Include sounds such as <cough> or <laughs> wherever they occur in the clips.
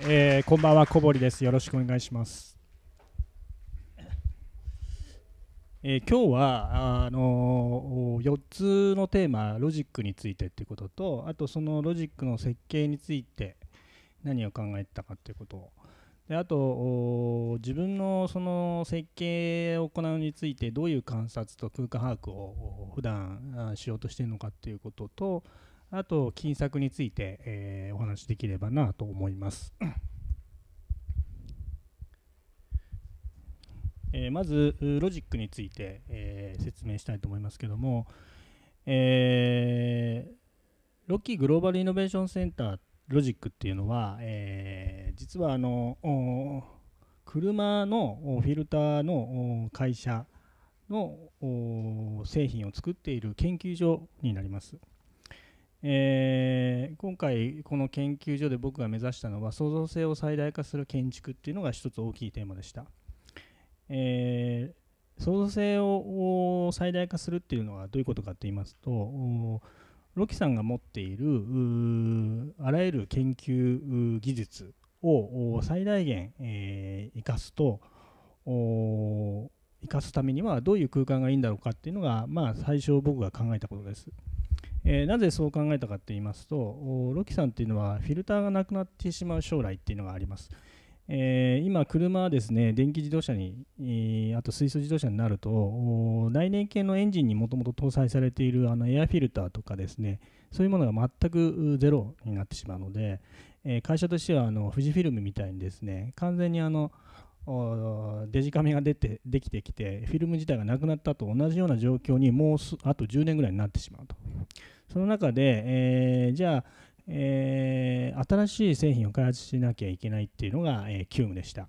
えー、こんばんは小堀ですよろしくお願いします、えー、今日はあのー、4つのテーマロジックについてっていうこととあとそのロジックの設計について何を考えてたかっていうことであと自分のその設計を行うについてどういう観察と空間把握を普段しようとしているのかっていうこととあと金策について、えー、お話しできればなと思います。<coughs> えー、まずロジックについて、えー、説明したいと思いますけども、えー、ロッキーグローバルイノベーションセンターロジックっていうのは、えー、実はあの車のフィルターの会社の製品を作っている研究所になります。えー、今回この研究所で僕が目指したのは創造性を最大化する建築っていうのが一つ大きいテーマでした、えー、創造性を最大化するっていうのはどういうことかと言いますとロキさんが持っているあらゆる研究技術を最大限、えー、生かすと生かすためにはどういう空間がいいんだろうかっていうのが、まあ、最初僕が考えたことです。えー、なぜそう考えたかと言いますとロキさんっていうのはフィルターがなくなってしまう将来っていうのがあります、えー、今車はですね電気自動車に、えー、あと水素自動車になると内燃系のエンジンにもともと搭載されているあのエアフィルターとかですねそういうものが全くゼロになってしまうので、え会社としてはあの富士フィルムみたいにですね完全にあのデジカメが出てできてきてフィルム自体がなくなったと同じような状況にもうあと10年ぐらいになってしまうとその中で、えー、じゃあ、えー、新しい製品を開発しなきゃいけないっていうのが、えー、急務でした、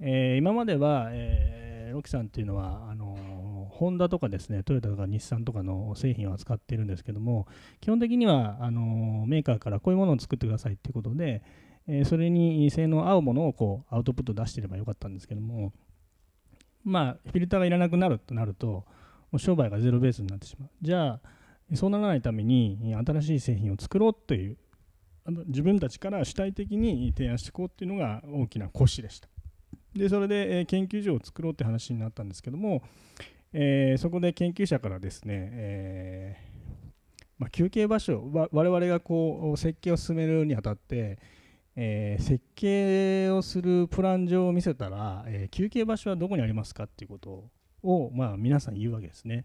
えー、今までは、えー、ロキさんっていうのはあのホンダとかですねトヨタとか日産とかの製品を扱っているんですけども基本的にはあのメーカーからこういうものを作ってくださいっていうことで、えそれに性能合うものをこうアウトプット出してればよかったんですけどもまあフィルターがいらなくなるとなるともう商売がゼロベースになってしまうじゃあそうならないために新しい製品を作ろうという自分たちから主体的に提案していこうっていうのが大きな腰でした。でそれで研究所を作ろうって話になったんですけども、えー、そこで研究者からですね、えー、まあ、休憩場所我々がこう設計を進めるにあたって、えー、設計をするプラン上を見せたら、え休憩場所はどこにありますかっていうことをまあ、皆さん言うわけですね。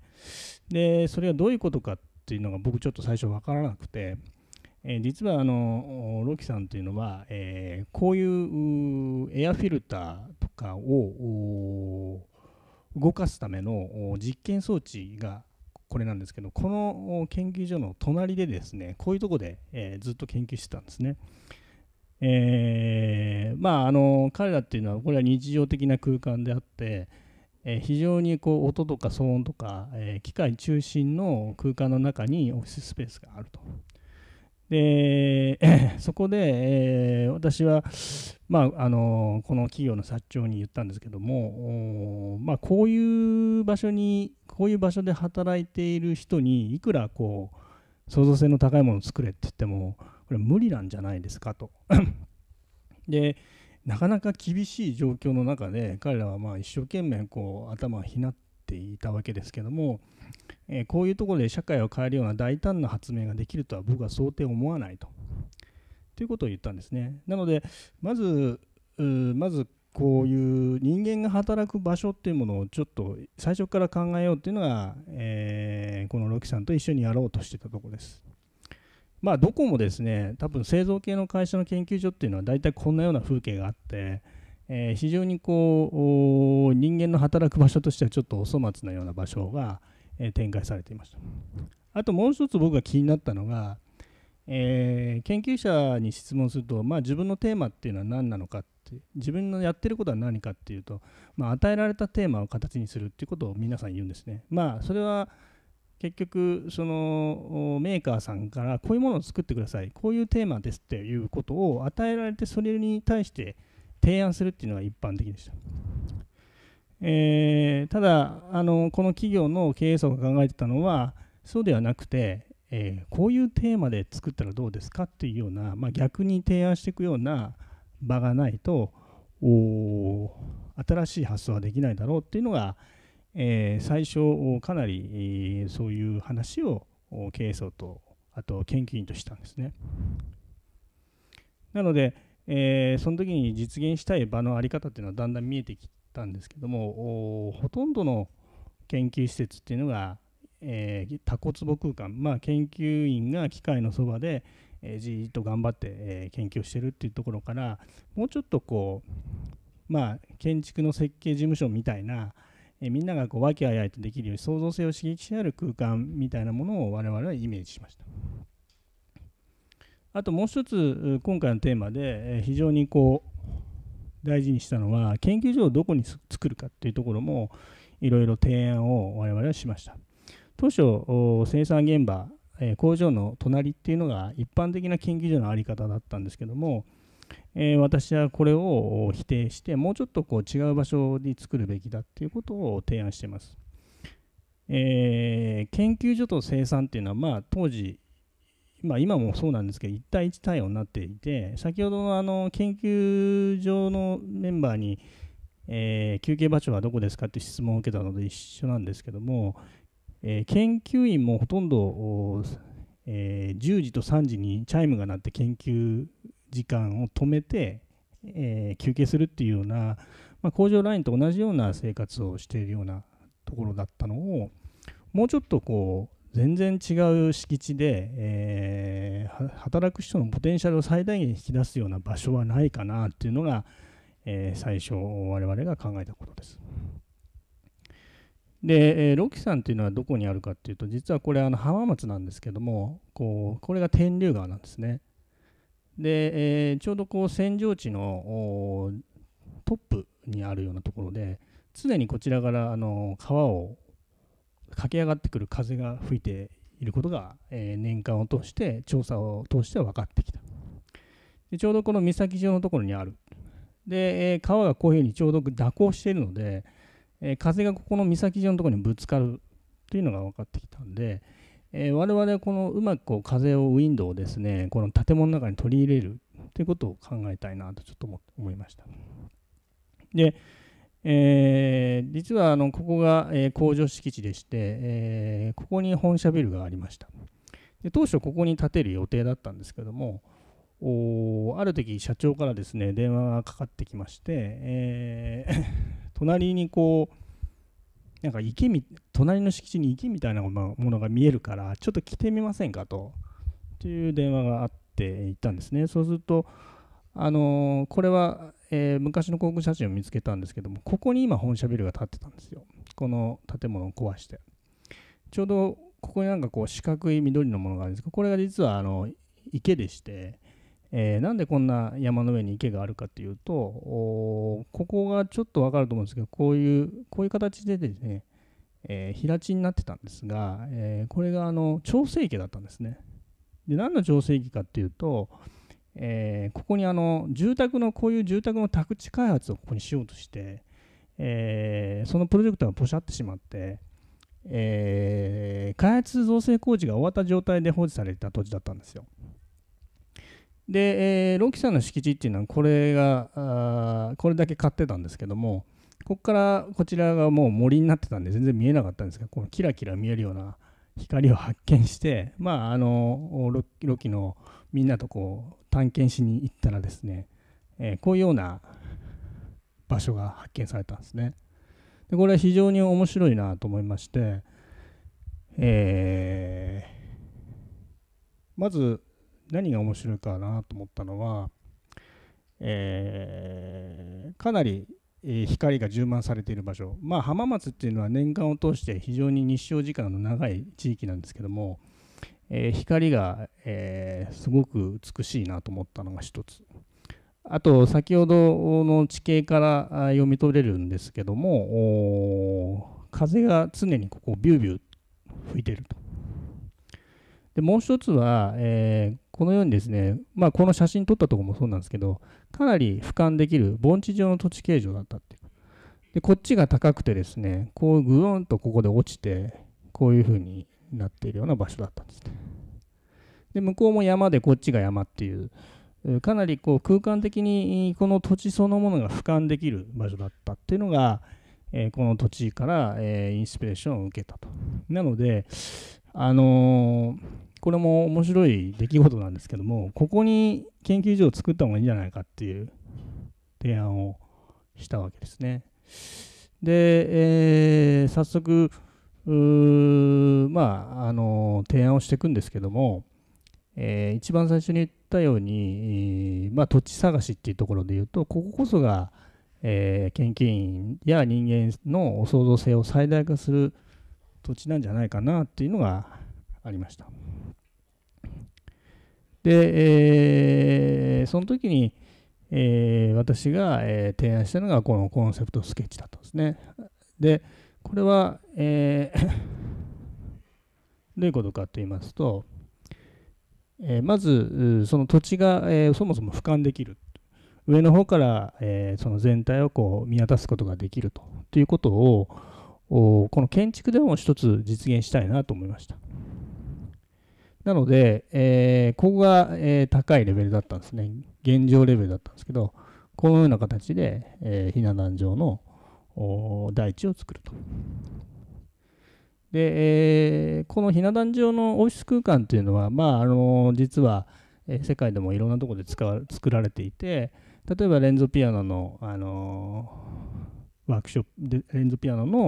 でそれはどういうことかっていうのが僕ちょっと最初分からなくて、えー、実はあのロキさんというのは、えー、こういうエアフィルターとかを動かすための実験装置がこれなんですけどこの研究所の隣でですねこういうとこで、えー、ずっと研究してたんですね。えー、まああの彼らっていうのはこれは日常的な空間であって、え非常にこう音とか騒音とか、え機械中心の空間の中にオフィススペースがあると。で <laughs> そこで、えー、私は、まああのこの企業の社長に言ったんですけども、まあ、こういう場所にこういう場所で働いている人にいくらこう創造性の高いものを作れって言ってもこれ無理なんじゃないですかと <laughs> でなかなか厳しい状況の中で彼らはまあ一生懸命こう頭をひなっていたわけですけども、えー、こういうところで社会を変えるような大胆な発明ができるとは僕は想定思わないと。ということを言ったんですね。なのでまずまずこういう人間が働く場所っていうものをちょっと最初から考えようっていうのが、えー、このロキさんと一緒にやろうとしてたとこです。まあ、どこもですね多分製造系の会社の研究所っていうのは大体こんなような風景があって、えー、非常にこう人間の働く場所としてはちょっとお粗末なような場所が、えー、展開されていましたあともう一つ僕が気になったのが、えー、研究者に質問すると、まあ、自分のテーマっていうのは何なのかって自分のやってることは何かっていうと、まあ、与えられたテーマを形にするっていうことを皆さん言うんですねまあそれは結局そのメーカーさんからこういうものを作ってくださいこういうテーマですっていうことを与えられてそれに対して提案するっていうのが一般的でした、えー、ただあのこの企業の経営層が考えてたのはそうではなくて、えー、こういうテーマで作ったらどうですかっていうような、まあ、逆に提案していくような場がないと新しい発想はできないだろうっていうのが、えー、最初かなりそういう話を経営層とあと研究員としたんですね。なので、えー、その時に実現したい場の在り方っていうのはだんだん見えてきたんですけどもほとんどの研究施設っていうのが、えー、多骨壺空間、まあ、研究員が機械のそばで、えー、じっと頑張って、えー、研究をしてるっていうところからもうちょっとこうまあ建築の設計事務所みたいなえみんながこう和気あいあいとできるように創造性を刺激し合う空間みたいなものを我々はイメージしましたあともう一つ今回のテーマで、え非常にこう大事にしたのは研究所をどこに作るかっていうところもいろいろ提案を我々はしました当初生産現場工場の隣っていうのが一般的な研究所の在り方だったんですけどもえー、私はこれを否定してもうちょっとこう違う場所に作るべきだっていうことを提案してます。えー、研究所と生産っていうのは、まあ、当時、まあ、今もそうなんですけど1対1対応になっていて先ほどのあの研究所のメンバーに、えー、休憩場所はどこですかって質問を受けたので一緒なんですけども、えー、研究員もほとんど、えー、10時と3時にチャイムが鳴って研究時間を止めて、えー、休憩するっていうような、まあ、工場ラインと同じような生活をしているようなところだったのをもうちょっとこう全然違う敷地で、えー、働く人のポテンシャルを最大限引き出すような場所はないかなっていうのが、えー、最初我々が考えたことです。で、えー、ロキさんっていうのはどこにあるかっていうと実はこれあの浜松なんですけどもこうこれが天竜川なんですね。で、えー、ちょうどこう扇状地のトップにあるようなところで常にこちらからあの川を駆け上がってくる風が吹いていることが、えー、年間を通して調査を通して分かってきたでちょうどこの岬状のところにあるで、えー、川がこういうふうにちょうど蛇行しているので、えー、風がここの岬状のところにぶつかるというのが分かってきたんで、えー、我々このうまくこう風をウィンドウをですねこの建物の中に取り入れるということを考えたいなとちょっと思いました。で、えー、実はあのここが、え工場敷地でして、えー、ここに本社ビルがありました。で当初ここに建てる予定だったんですけどもおある時社長からですね電話がかかってきまして、え <laughs> 隣にこうなんか池み隣の敷地に池みたいなものが見えるからちょっと来てみませんかとていう電話があって行ったんですねそうするとあのー、これは、えー、昔の航空写真を見つけたんですけどもここに今本社ビルが建ってたんですよこの建物を壊してちょうどここになんかこう四角い緑のものがあるんですけどこれが実はあの池でしてえー、なんでこんな山の上に池があるかというとここがちょっと分かると思うんですけどこういうこういう形でですね、えー、平地になってたんですが、えー、これがあの調整池だったんですね。で何の調整池かっていうと、えここにあの住宅のこういう住宅の宅地開発をここにしようとして、えそのプロジェクトがポシャってしまって、え開発造成工事が終わった状態で放置された土地だったんですよ。で、えー、ロキさんの敷地っていうのはこれがあこれだけ買ってたんですけどもここからこちらがもう森になってたんで全然見えなかったんですがこのキラキラ見えるような光を発見してまああのロキのみんなとこう探検しに行ったらですね、えー、こういうような場所が発見されたんですね。でこれは非常に面白いなと思いまして、えー、まず何が面白いかなと思ったのは、えー、かなり光が充満されている場所、まあ、浜松っていうのは年間を通して非常に日照時間の長い地域なんですけども、えー、光が、えー、すごく美しいなと思ったのが一つ。あと先ほどの地形から読み取れるんですけども風が常にここビュービュー吹いてるとでもう一つは、えー、このようにですね、まあ、この写真撮ったとこもそうなんですけど、かなり俯瞰できる盆地上の土地形状だったっていう。で、こっちが高くてですね、こうぐーんとここで落ちて、こういうふうになっているような場所だったんですね。で、向こうも山でこっちが山っていう、かなりこう空間的にこの土地そのものが俯瞰できる場所だったっていうのが、えー、この土地から、えー、インスピレーションを受けたと。なので、あのーこれも面白い出来事なんですけどもここに研究所を作った方がいいんじゃないかっていう提案をしたわけですね。で、えー、早速まああの提案をしていくんですけども、えー、一番最初に言ったように、まあ、土地探しっていうところでいうとこここそが、えー、研究員や人間の創造性を最大化する土地なんじゃないかなっていうのがありました。で、えー、その時に、えー、私が、えー、提案したのがこのコンセプトスケッチだったんですね。で、これは、えー、<laughs> どういうことかと言いますと、えー、まずその土地が、えー、そもそも俯瞰できる。上の方から、えー、その全体をこう見渡すことができるとということをこの建築でも一つ実現したいなと思いました。なので、えー、ここが、えー、高いレベルだったんですね。現状レベルだったんですけど、このような形で、えー、ひな壇上の大地を作ると。で、えー、このひな壇上のオフィス空間というのは、まあ、あの実は、え世界でもいろんなところで使わ作られていて、例えばレンズピアノの、あのワークショップで、レンズピアノの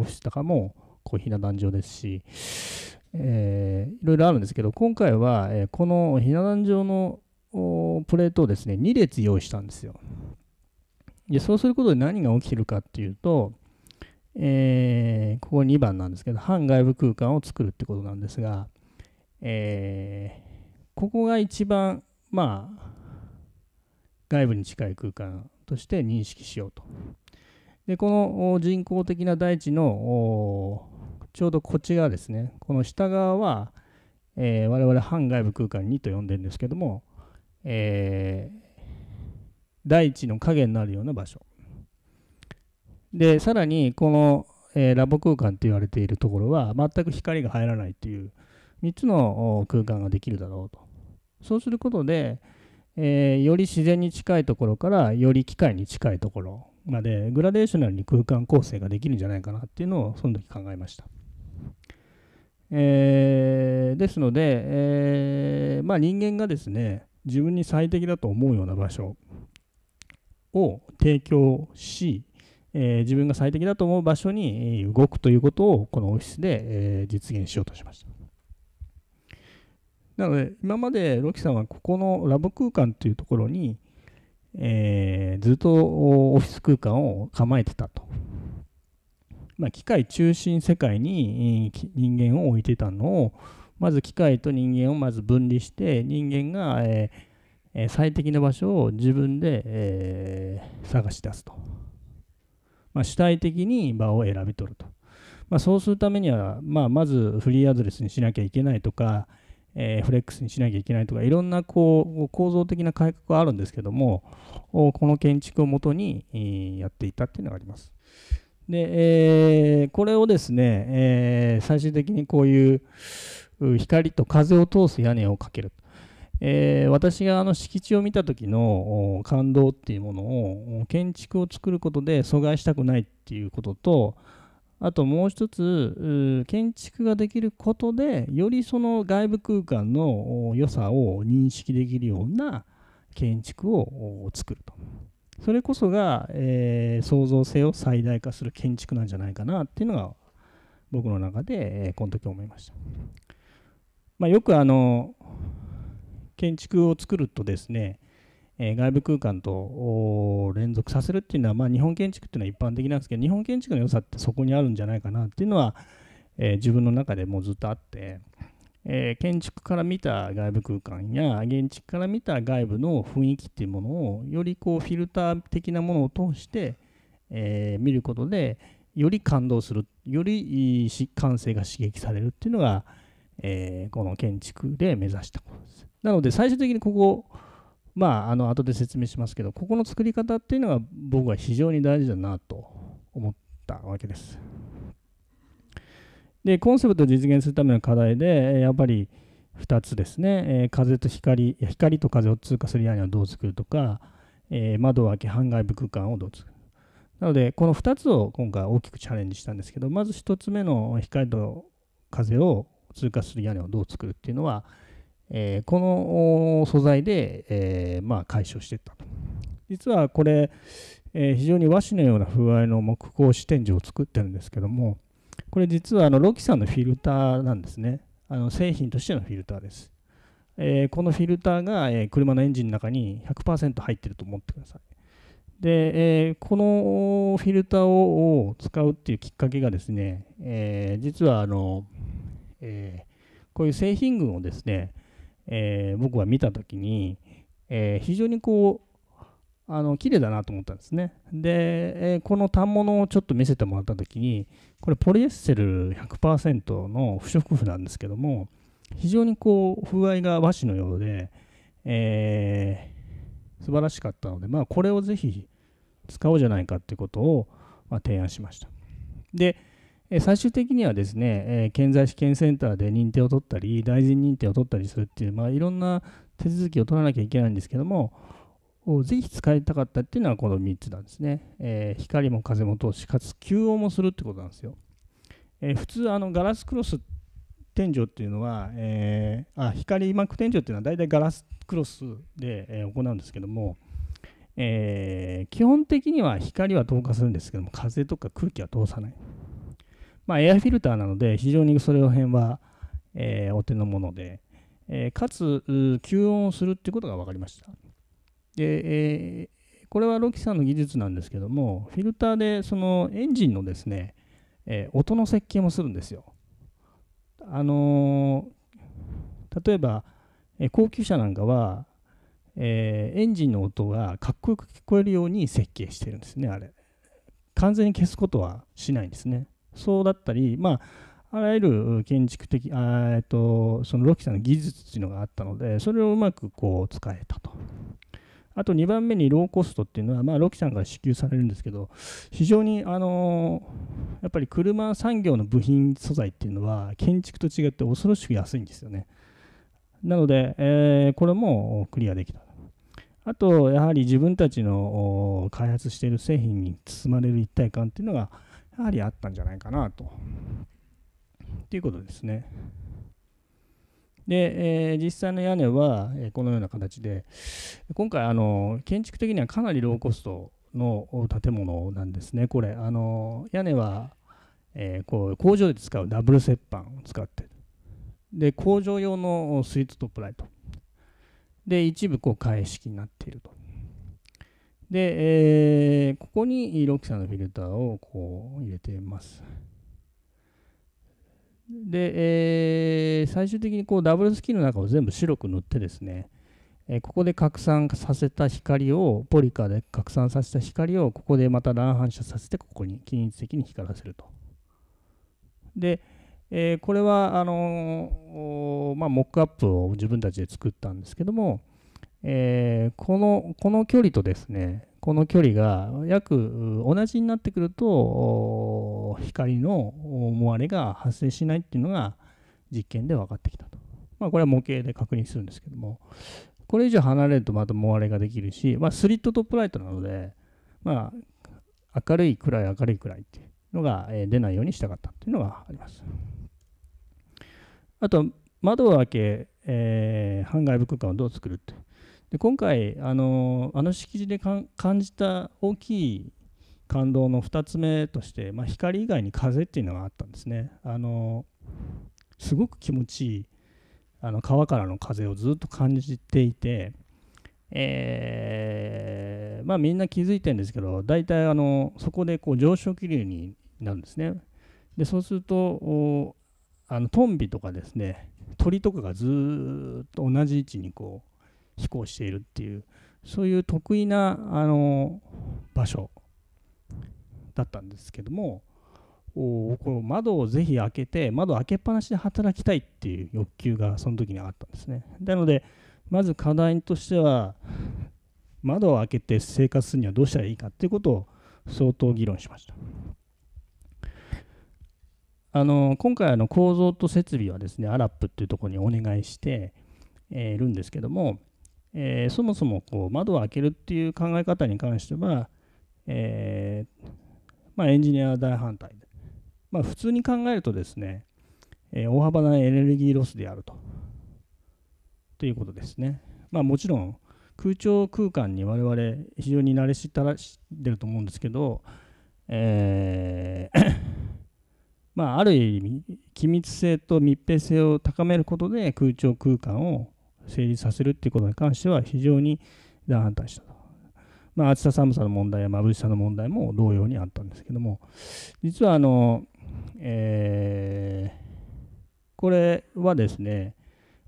オフィスとかもこうひな壇上ですし、えー、いろいろあるんですけど、今回は、えー、このひな壇状のプレートをですね、2列用意したんですよ。で、そうすることで何が起きてるかっていうと、えー、ここ2番なんですけど、反外部空間を作るってことなんですが、えここが一番、まあ、外部に近い空間として認識しようと。で、この人工的な大地のちょうどこっち側ですねこの下側は、えー、我々半外部空間2と呼んでるんですけども、えー、大地の影になるような場所でさらにこの、えー、ラボ空間と言われているところは全く光が入らないという3つの空間ができるだろうとそうすることで、えー、より自然に近いところからより機械に近いところまでグラデーショナルに空間構成ができるんじゃないかなっていうのをその時考えました。えー、ですので、えー、まあ、人間がですね自分に最適だと思うような場所を提供し、えー、自分が最適だと思う場所に動くということをこのオフィスで、え実現しようとしました。なので今までロキさんはここのラボ空間というところに、えずっとオフィス空間を構えてたとま機械中心世界に人間を置いてたのをまず機械と人間をまず分離して人間が、えー、最適な場所を自分で、えー、探し出すと、まあ、主体的に場を選び取ると、まあ、そうするためには、まあ、まずフリーアドレスにしなきゃいけないとか、えー、フレックスにしなきゃいけないとかいろんなこう構造的な改革はあるんですけどもこの建築をもとにやっていたっていうのがあります。で、えー、これをですね、えー、最終的にこういう光と風を通す屋根をかける。えー、私があの敷地を見た時の感動っていうものを建築を作ることで阻害したくないっていうこととあともう一つ建築ができることでよりその外部空間の良さを認識できるような建築を作ると。それこそが、えー、創造性を最大化する建築なんじゃないかなっていうのが僕の中で、えー、この時思いました、まあ、よくあの建築を作るとですね、えー、外部空間と連続させるっていうのは、まあ、日本建築っていうのは一般的なんですけど日本建築の良さってそこにあるんじゃないかなっていうのは、えー、自分の中でもずっとあってえー、建築から見た外部空間や現地から見た外部の雰囲気っていうものをよりこうフィルター的なものを通して、えー、見ることでより感動するより感性が刺激されるっていうのが、えー、この建築で目指したことです。なので最終的にここまああの後で説明しますけどここの作り方っていうのは僕は非常に大事だなと思ったわけです。でコンセプトを実現するための課題でやっぱり2つですね、え風と光光と風を通過する屋根をどう作るとか、え窓を開け半外部空間をどう作るなのでこの2つを今回大きくチャレンジしたんですけどまず1つ目の光と風を通過する屋根をどう作るっていうのは、えこの素材で、えま解消していったと実はこれ、え非常に和紙のような風合いの木工支天井を作ってるんですけどもこれ実はあのロキさんのフィルターなんですね。あの製品としてのフィルターです。えー、このフィルターが、えー、車のエンジンの中に100%入ってると思ってください。で、えー、このフィルターを使うっていうきっかけがですね、え実はあの、えこういう製品群をですね、え僕は見たときに、え非常にこうあの綺麗だなと思ったんですね。で、えこの反物をちょっと見せてもらった時にこれポリエステル100%の不織布なんですけども非常にこう風合いが和紙のようで、えー、素晴らしかったので、まあ、これをぜひ使おうじゃないかってことを、ま提案しました。で、最終的にはですね、え建材試験センターで認定を取ったり、大臣認定を取ったりするっていう、まあ、いろんな手続きを取らなきゃいけないんですけども、をぜひ使いたかったっていうのはこの3つなんですね。えー、光も風も通し、かつ吸音もするってことなんですよ。えー、普通あのガラスクロス天井っていうのは、えー、あ光膜天井っていうのは大体ガラスクロスで、え行うんですけども、え基本的には光は透過するんですけども風とか空気は通さない。まあ、エアフィルターなので非常にそれら辺は、えお手のもので、えかつ吸音をするっていうことが分かりました。で、えー、これはロキさんの技術なんですけども、フィルターでそのエンジンのですね、えー、音の設計もするんですよ。あのー、例えば、えー、高級車なんかは、えエンジンの音がかっこよく聞こえるように設計してるんですね、あれ。完全に消すことはしないんですね。そうだったり、まあ、あらゆる建築的、えっと、そのロキさんの技術っていうのがあったので、それをうまくこう使えたと。あと2番目にローコストっていうのは、まあ、ロキさんら支給されるんですけど、非常に、あのやっぱり車産業の部品素材っていうのは、建築と違って恐ろしく安いんですよね。なので、えー、これもクリアできた。あと、やはり自分たちの開発している製品に包まれる一体感っていうのが、やはりあったんじゃないかなと。ということですね。で、えー、実際の屋根は、えこのような形で、今回あの、建築的にはかなりローコストの建物なんですね、これ、あの屋根は、えー、こう工場で使うダブル折半を使ってで、工場用のスイートトップライト、で一部こう返式になっていると。で、えー、ここにロキサのフィルターをこう入れてます。で、えー、最終的にこうダブルスキーの中を全部白く塗ってですね、えー、ここで拡散させた光をポリカで拡散させた光をここでまた乱反射させてここに均一的に光らせると。で、えー、これはあのまあ、モックアップを自分たちで作ったんですけども、えこのこの距離とですねこの距離が約同じになってくると光の思われが発生しないっていうのが実験で分かってきたと。まあ、これは模型で確認するんですけども、これ以上離れるとまた思われができるし、まあ、スリットトップライトなので、まあ、明るいくらい明るいくらいっていうのが出ないようにしたかったっていうのがあります。あと窓を開け、えー、半外部空間をどう作るって。で今回、あのあの式地で感じた大きい感動の2つ目として、まあ、光以外に風っていうのがあったんですね。あのすごく気持ちいいあの川からの風をずっと感じていて、えー、まあ、みんな気づいてるんですけど大体あのそこでこう上昇気流になるんですね。でそうするとあのトンビとかですね鳥とかがずっと同じ位置にこう飛行しているっていうそういう得意なあの場所だったんですけどもおこ窓をぜひ開けて窓開けっぱなしで働きたいっていう欲求がその時にあったんですねなのでまず課題としては窓を開けて生活するにはどうしたらいいかっていうことを相当議論しましたあの今回の構造と設備はですねアラップっていうところにお願いして、えいるんですけども、えー、そもそもこう窓を開けるっていう考え方に関しては、えー、まあ、エンジニアは大反対で、まあ、普通に考えるとですね、えー、大幅なエネルギーロスであるとということですね、まあ、もちろん空調空間に我々非常に慣れしたらしてると思うんですけど、えー <coughs> まあ、ある意味機密性と密閉性を高めることで空調空間を成立させるっていうことに関しては非常に大反対したまあ、暑さ寒さの問題や眩しさの問題も同様にあったんですけども実はあの、えー、これはですね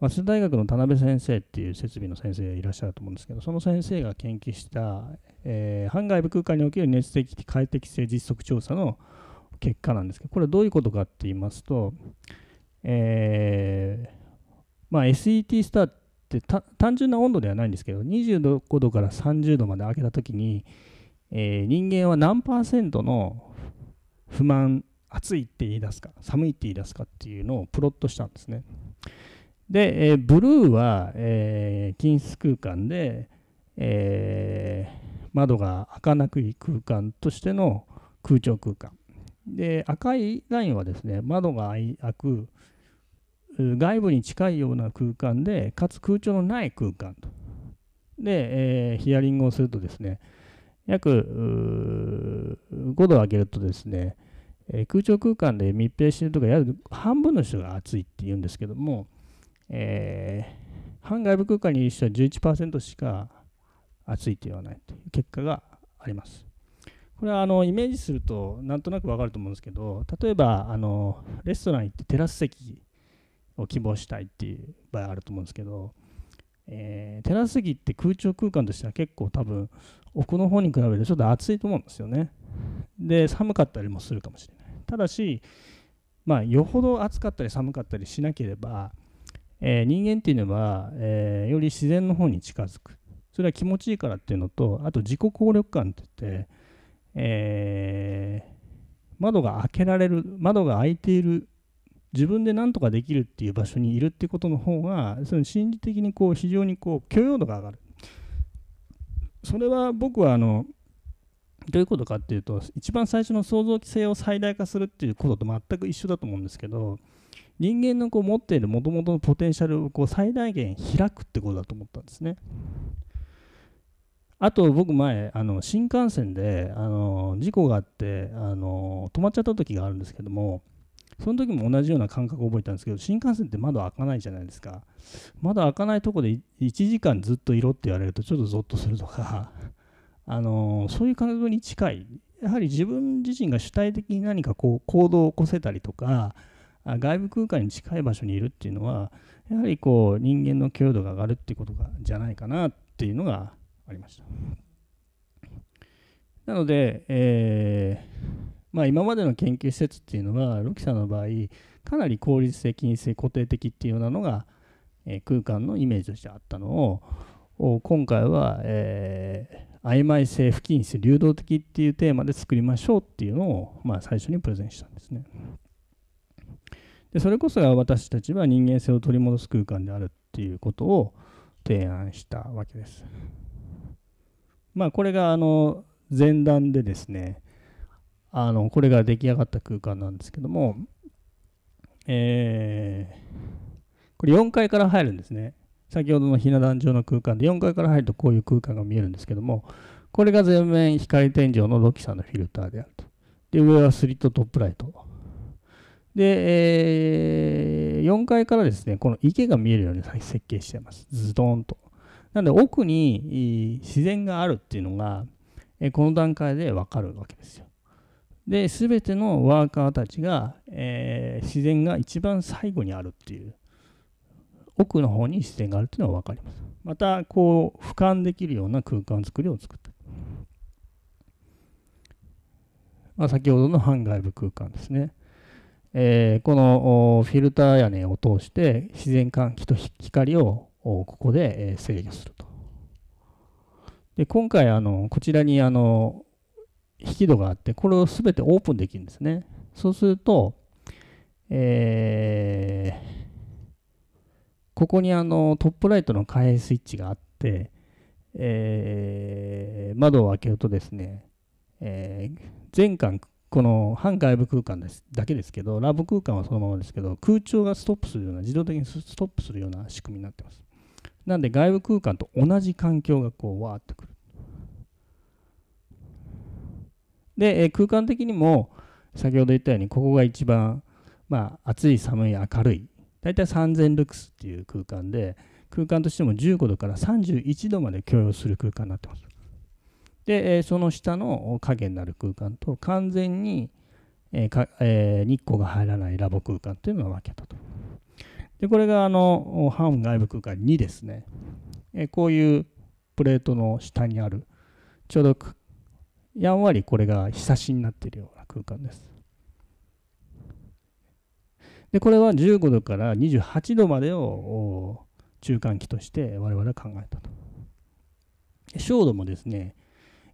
早稲田大学の田辺先生っていう設備の先生がいらっしゃると思うんですけどその先生が研究した、えー、半外部空間における熱的快適性実測調査の結果なんですけどこれはどういうことかって言いますと、えーまあ、SET スターっって単純な温度ではないんですけど25度から30度まで上げた時に、えー、人間は何パーセントの不満暑いって言い出すか寒いって言い出すかっていうのをプロットしたんですねで、えー、ブルーは、えー、均質空間で、えー、窓が開かなくい空間としての空調空間で赤いラインはですね窓が開く外部に近いような空間でかつ空調のない空間とで、えー、ヒアリングをするとですね約5度上げるとですね、えー、空調空間で密閉しているとかや半分の人が暑いって言うんですけども、えー、半外部空間にいる人は11%しか暑いって言わないという結果があります。これはあのイメージするとなんとなくわかると思うんですけど例えばあのレストラン行ってテラス席を希望したいっていう場合あると思うんですけど、えー、テラス席って空調空間としては結構多分奥の方に比べてちょっと暑いと思うんですよね。で寒かったりもするかもしれない。ただし、まあ、よほど暑かったり寒かったりしなければ、えー、人間っていうのは、えー、より自然の方に近づく。それは気持ちいいからっていうのと、あと自己効力感って言って、えー、窓が開けられる、窓が開いている自分で何とかできるっていう場所にいるってことの方がその心理的にこう非常にこう許容度が上がるそれは僕はあのどういうことかっていうと一番最初の創造規制を最大化するっていうことと全く一緒だと思うんですけど人間のこう持っているもともとのポテンシャルをこう最大限開くってことだと思ったんですね。あと僕前あの新幹線であの事故があってあの止まっちゃった時があるんですけどもその時も同じような感覚を覚えたんですけど新幹線って窓開かないじゃないですか窓開かないとこで1時間ずっといろって言われるとちょっとゾッとするとか <laughs> あのそういう感覚に近いやはり自分自身が主体的に何かこう行動を起こせたりとか外部空間に近い場所にいるっていうのはやはりこう人間の強度が上がるっていうことがじゃないかなっていうのがありましたなので、えーまあ、今までの研究施設っていうのはロキさんの場合かなり効率的に性固定的っていうようなのが、えー、空間のイメージとしてあったのを今回は、えー、曖昧性不均質流動的っていうテーマで作りましょうっていうのを、まあ、最初にプレゼンしたんですね。でそれこそが私たちは人間性を取り戻す空間であるっていうことを提案したわけです。まあこれがあの前段でですねあのこれが出来上がった空間なんですけども、えー、これ4階から入るんですね先ほどのひな壇上の空間で4階から入るとこういう空間が見えるんですけどもこれが全面光天井のロキさんのフィルターであるとで上はスリットトップライトで、えー、4階からですねこの池が見えるように設計していますズドンとなので奥に自然があるっていうのがこの段階でわかるわけですよで全てのワーカーたちが、えー、自然が一番最後にあるっていう奥の方に自然があるっていうのは分かりますまたこう俯瞰できるような空間作りを作った、まあ、先ほどの半外部空間ですね、えー、このフィルター屋根を通して自然換気と光をここで制御するとで今回あのこちらにあの引き戸があってこれを全てオープンできるんですねそうすると、えー、ここにあのトップライトの開閉スイッチがあって、えー、窓を開けるとですね、えー、全館この半外部空間ですだけですけどラブ空間はそのままですけど空調がストップするような自動的にストップするような仕組みになってますなんで外部空間と同じ環境がこうわーってくるで、え空間的にも先ほど言ったようにここが一番、まあ、暑い寒い明るい大体3000ルクスっていう空間で空間としても15度から31度まで許容する空間になってます。で、えその下の影になる空間と完全に、えかえー、日光が入らないラボ空間というのを分けたと。でこれがあの半外部空間2ですね、えこういうプレートの下にあるちょうどやんわりこれがひさしになっているような空間です。でこれは15度から28度までを中間期として我々は考えたと。照度もですね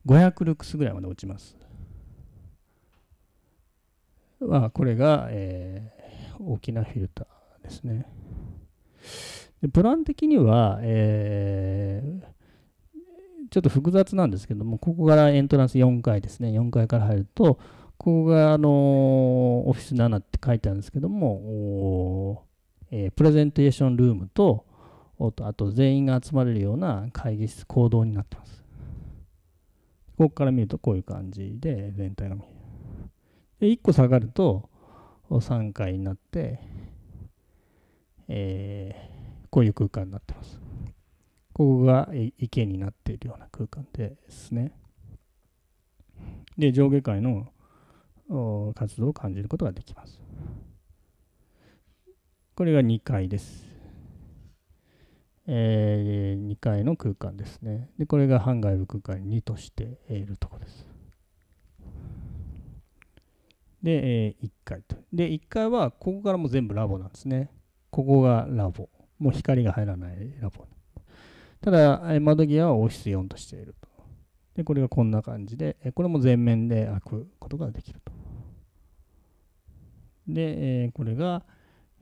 500ルクスぐらいまで落ちます。まあ、これが、えー、大きなフィルターですね。でプラン的には、えーちょっと複雑なんですけども、ここからエントランス4階ですね、4階から入ると、ここが、あのー、オフィス7って書いてあるんですけども、えー、プレゼンテーションルームと、あと全員が集まれるような会議室、行動になってます。ここから見るとこういう感じで全体が見える。で、1個下がると3階になって、えー、こういう空間になってます。ここが池になっているような空間ですね。で、上下界の活動を感じることができます。これが2階です。えー、2階の空間ですね。で、これが半外部空間2としているところです。で、えー、1階と。で、1階はここからも全部ラボなんですね。ここがラボ。もう光が入らないラボ。ただ、窓際はオフィス4としていると。で、これがこんな感じで、これも全面で開くことができると。で、えこれが、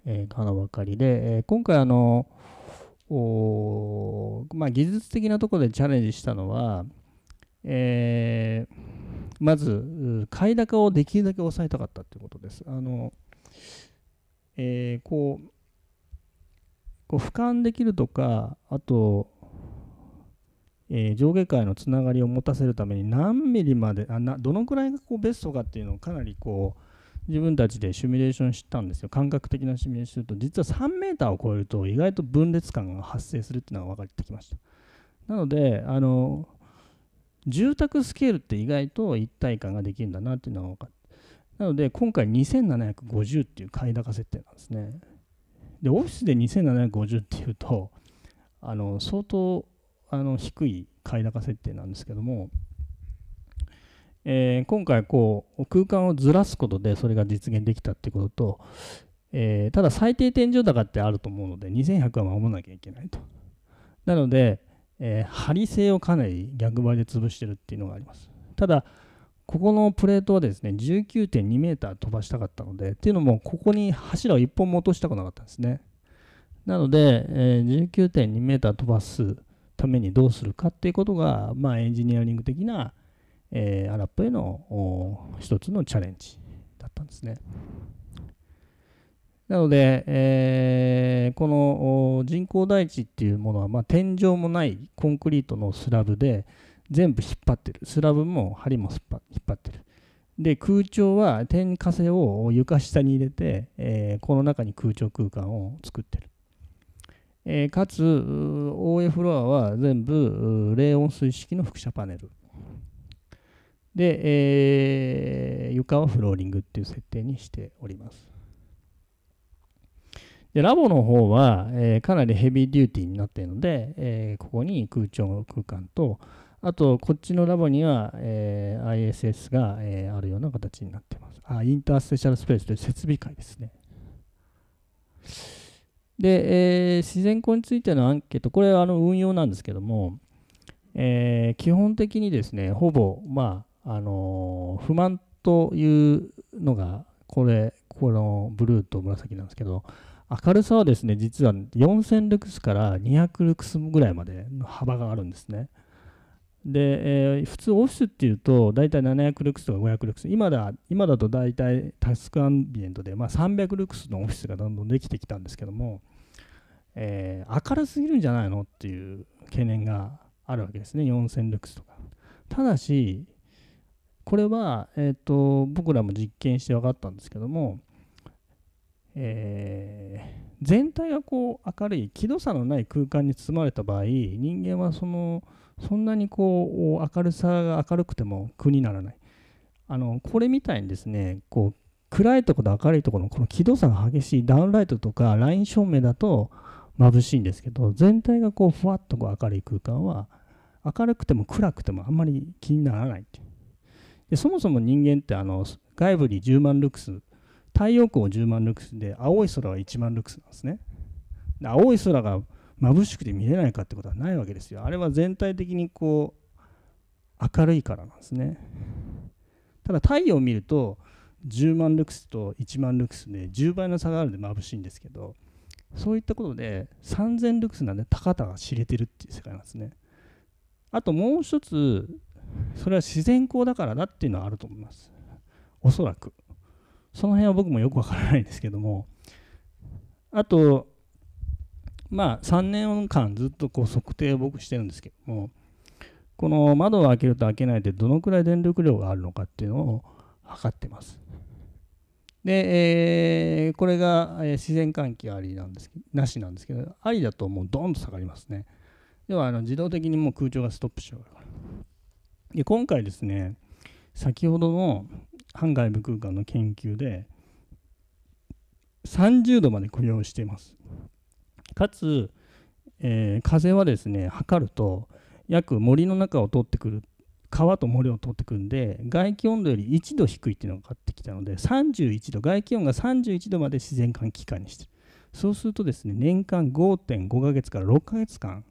えかのばかりで、え今回あの、おまあ、技術的なところでチャレンジしたのは、えー、まず買い高をできるだけ抑えたかったということです。あのえー、こうこう俯瞰できるとかあとえー、上下界のつながりを持たせるために何ミリまであなどのくらいがこうベストかっていうのをかなりこう自分たちでシミュレーションしたんですよ感覚的なシミュレーションすると実は3 m を超えると意外と分裂感が発生するっていうのが分かってきましたなのであの住宅スケールって意外と一体感ができるんだなっていうのが分かったなので今回2750っていう買い高設定なんですねでオフィスで2750っていうとあの相当あの低い買い高設定なんですけども、えー、今回こう空間をずらすことでそれが実現できたってことと、えー、ただ最低天井高ってあると思うので2100は守らなきゃいけないとなので、えー、張性をかなり逆張りで潰してるっていうのがありますただここのプレートはですね19.2メーター飛ばしたかったのでっていうのもここに柱を1本も落としたくなかったんですねなので、えー、19.2メーター飛ばすためにどうするかっていうことが、まあ、エンジニアリング的な、えー、アラップへの一つのチャレンジだったんですね。なので、えー、この人工大地っていうものは、まあ、天井もないコンクリートのスラブで全部引っ張ってるスラブも梁も引っ張ってるで空調は天火せを床下に入れて、えー、この中に空調空間を作ってるえー、かつ o 江フロアは全部冷温水式の副車パネルで、えー、床はフローリングっていう設定にしておりますでラボの方は、えー、かなりヘビーデューティーになっているので、えここに空調の空間とあとこっちのラボには、え ISS が、えあるような形になっていますあインタースペシャルスペースで設備会ですねで、えー、自然光についてのアンケート、これはあの運用なんですけども、えー、基本的にですね、ほぼ、まあ、あのー、不満というのが、これ、このブルーと紫なんですけど、明るさはですね、実は4000ルクスから200ルクスぐらいまでの幅があるんですね。で、えー、普通オフィスっていうと大体700ルクスとか500ルクス今だ今だと大体タスクアンビエントで、まあ、300ルクスのオフィスがどんどんできてきたんですけども、えー、明るすぎるんじゃないのっていう懸念があるわけですね4000ルクスとかただしこれは、えーと、僕らも実験して分かったんですけども、えー、全体がこう明るい気度差のない空間に包まれた場合人間はそのそんなにこう明るさが明るくても苦にならないあのこれみたいにですねこう暗いところと明るいところのこの輝度差が激しいダウンライトとかライン照明だと眩しいんですけど全体がこうふわっとこう明るい空間は明るくても暗くてもあんまり気にならないでそもそも人間ってあの外部に10万ルクス太陽光10万ルクスで青い空は1万ルクスなんですね青い空が眩しくて見れないかってことはないわけですよあれは全体的にこう明るいからなんですねただ太陽を見ると10万ルクスと1万ルクスで10倍の差があるんで眩しいんですけどそういったことで3000ルクスなんで高田が知れてるっていう世界なんですねあともう一つそれは自然光だからだっていうのはあると思いますおそらくその辺は僕もよくわからないんですけどもあとまあ、3年間ずっとこう測定を僕してるんですけども、この窓を開けると開けないでどのくらい電力量があるのかっていうのを測ってます。で、えー、これが自然換気ありなんですなしなんですけど、ありだともうドンと下がりますね。要はあの自動的にもう空調がストップしちゃうから。で、今回ですね、先ほどの半外部空間の研究で30度まで雇用しています。かつ、えー、風はですね測ると約森の中を通ってくる川と森を通ってくるんで外気温度より1度低いっていうのが買ってきたので31度外気温が31度まで自然換気化にしてるそうするとですね年間5.5ヶ月から6ヶ月間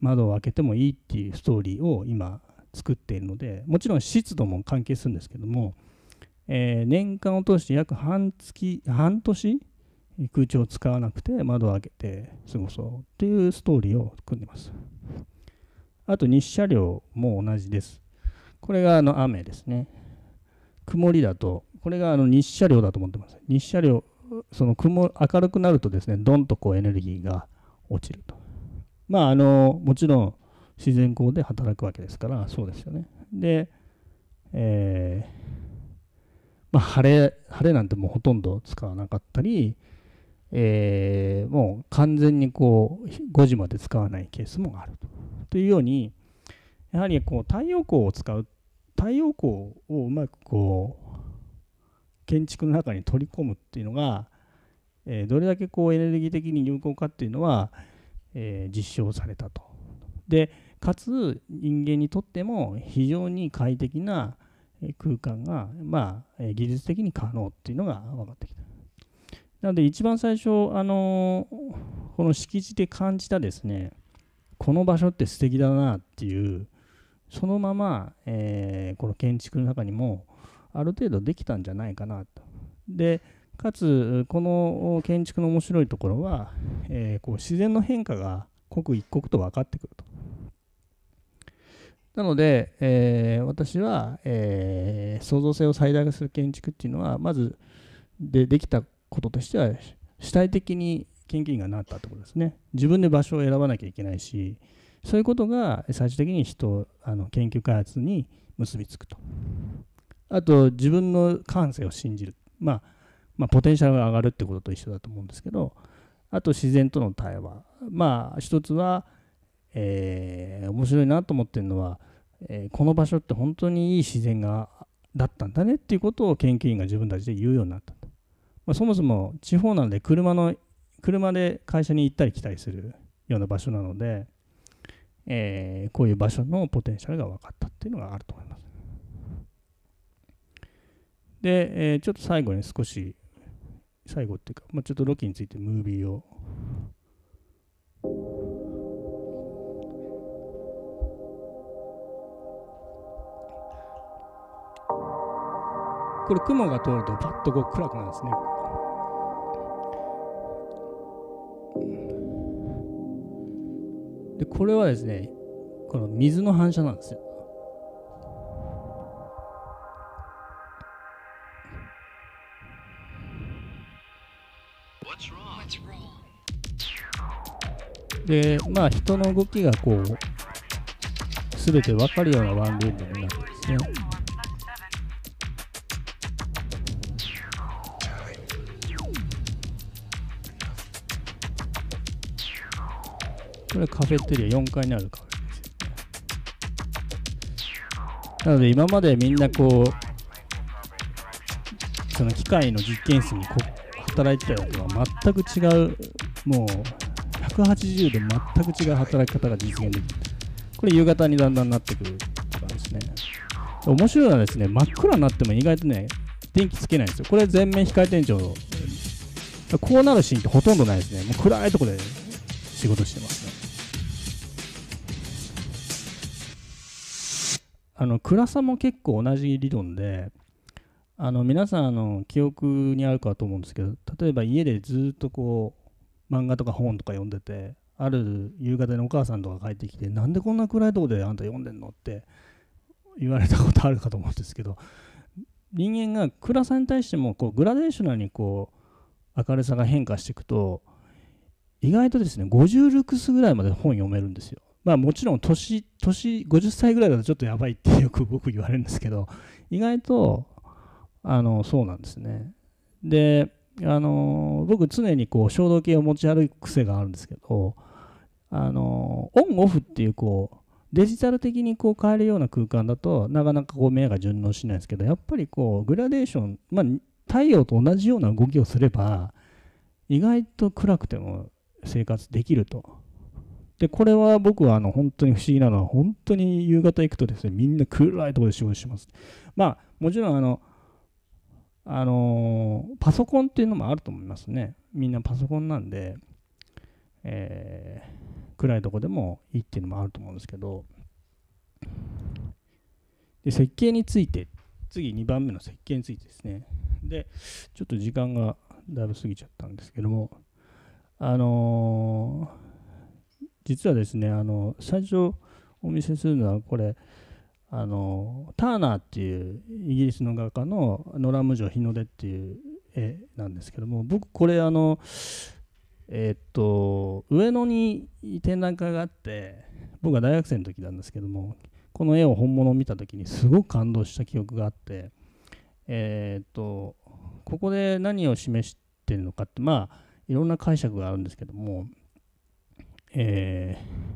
窓を開けてもいいっていうストーリーを今作っているのでもちろん湿度も関係するんですけども、えー、年間を通して約半月半年空調を使わなくて窓を開けて過ごそうっていうストーリーを組んでます。あと日射量も同じです。これがあの雨ですね。曇りだと、これがあの日射量だと思ってます。日射量、その雲明るくなるとですね、どんとこうエネルギーが落ちると。まあ、あの、もちろん自然光で働くわけですから、そうですよね。で、えー、まあ、晴れ、晴れなんてもうほとんど使わなかったり、えー、もう完全にこう5時まで使わないケースもあるというようにやはりこう太陽光を使う太陽光をうまくこう建築の中に取り込むっていうのが、えー、どれだけこうエネルギー的に有効かっていうのは、えー、実証されたと。でかつ人間にとっても非常に快適な空間が、まあ、技術的に可能っていうのが分かってきた。なので一番最初、あのこの敷地で感じたですねこの場所って素敵だなっていうそのまま、えー、この建築の中にもある程度できたんじゃないかなと。でかつこの建築の面白いところは、えー、こう自然の変化が刻一刻と分かってくると。なので、えー、私は、えー、創造性を最大化する建築っていうのはまずでできたこととしては主体的に研究員がなったってことですね自分で場所を選ばなきゃいけないしそういうことが最終的に人あの研究開発に結びつくとあと自分の感性を信じる、まあ、まあポテンシャルが上がるってことと一緒だと思うんですけどあと自然との対話まあ一つは、えー、面白いなと思ってるのは、えー、この場所って本当にいい自然がだったんだねっていうことを研究員が自分たちで言うようになったまあ、そもそも地方なので車の車で会社に行ったり来たりするような場所なので、えー、こういう場所のポテンシャルが分かったっていうのがあると思います。で、えー、ちょっと最後に少し最後っていうか、まあ、ちょっとロキについてムービーを。これ雲が通るとパッとこう暗くなるんですね。でこれはですねこの水の反射なんですよでまあ人の動きがこう全て分かるようなワンルームになってですねこれカフェテリア、4階にあるカフェですよね。なので今までみんなこう、その機械の実験室にこ働いてたのとは全く違う、もう180度全く違う働き方が実現できる。これ夕方にだんだんなってくるとかですね。面白いのはですね、真っ暗になっても意外とね、電気つけないんですよ。これ全面光天井。こうなるシーンってほとんどないですね。もう暗いとこで仕事してます。あの暗さも結構同じ理論であの皆さんあの記憶にあるかと思うんですけど例えば家でずっとこう漫画とか本とか読んでてある夕方にお母さんとか帰ってきて「なんでこんな暗いとこであんた読んでんの?」って言われたことあるかと思うんですけど人間が暗さに対してもこうグラデーショナルにこう明るさが変化していくと意外とですね50ルクスぐらいまで本読めるんですよ。まあ、もちろん年年50歳ぐらいだとちょっとやばいってよく僕言われるんですけど意外とあのそうなんですねであの僕常にこう衝動計を持ち歩く癖があるんですけどあのオンオフっていうこうデジタル的にこう変えるような空間だとなかなかこう目が順応しないですけどやっぱりこうグラデーション、まあ、太陽と同じような動きをすれば意外と暗くても生活できるとで、これは僕はあの本当に不思議なのは、本当に夕方行くとですね、みんな暗いところで仕事します。まあ、もちろんあの、あのー、パソコンっていうのもあると思いますね。みんなパソコンなんで、えー、暗いとこでもいいっていうのもあると思うんですけど、で設計について、次2番目の設計についてですね。で、ちょっと時間がだいぶ過ぎちゃったんですけども、あのー実はですねあの最初お見せするのはこれあのターナーっていうイギリスの画家の「野良無女日の出」っていう絵なんですけども僕これあのえっと上野に展覧会があって僕が大学生の時なんですけどもこの絵を本物を見た時にすごく感動した記憶があってえっとここで何を示してるのかってまあいろんな解釈があるんですけどもえー、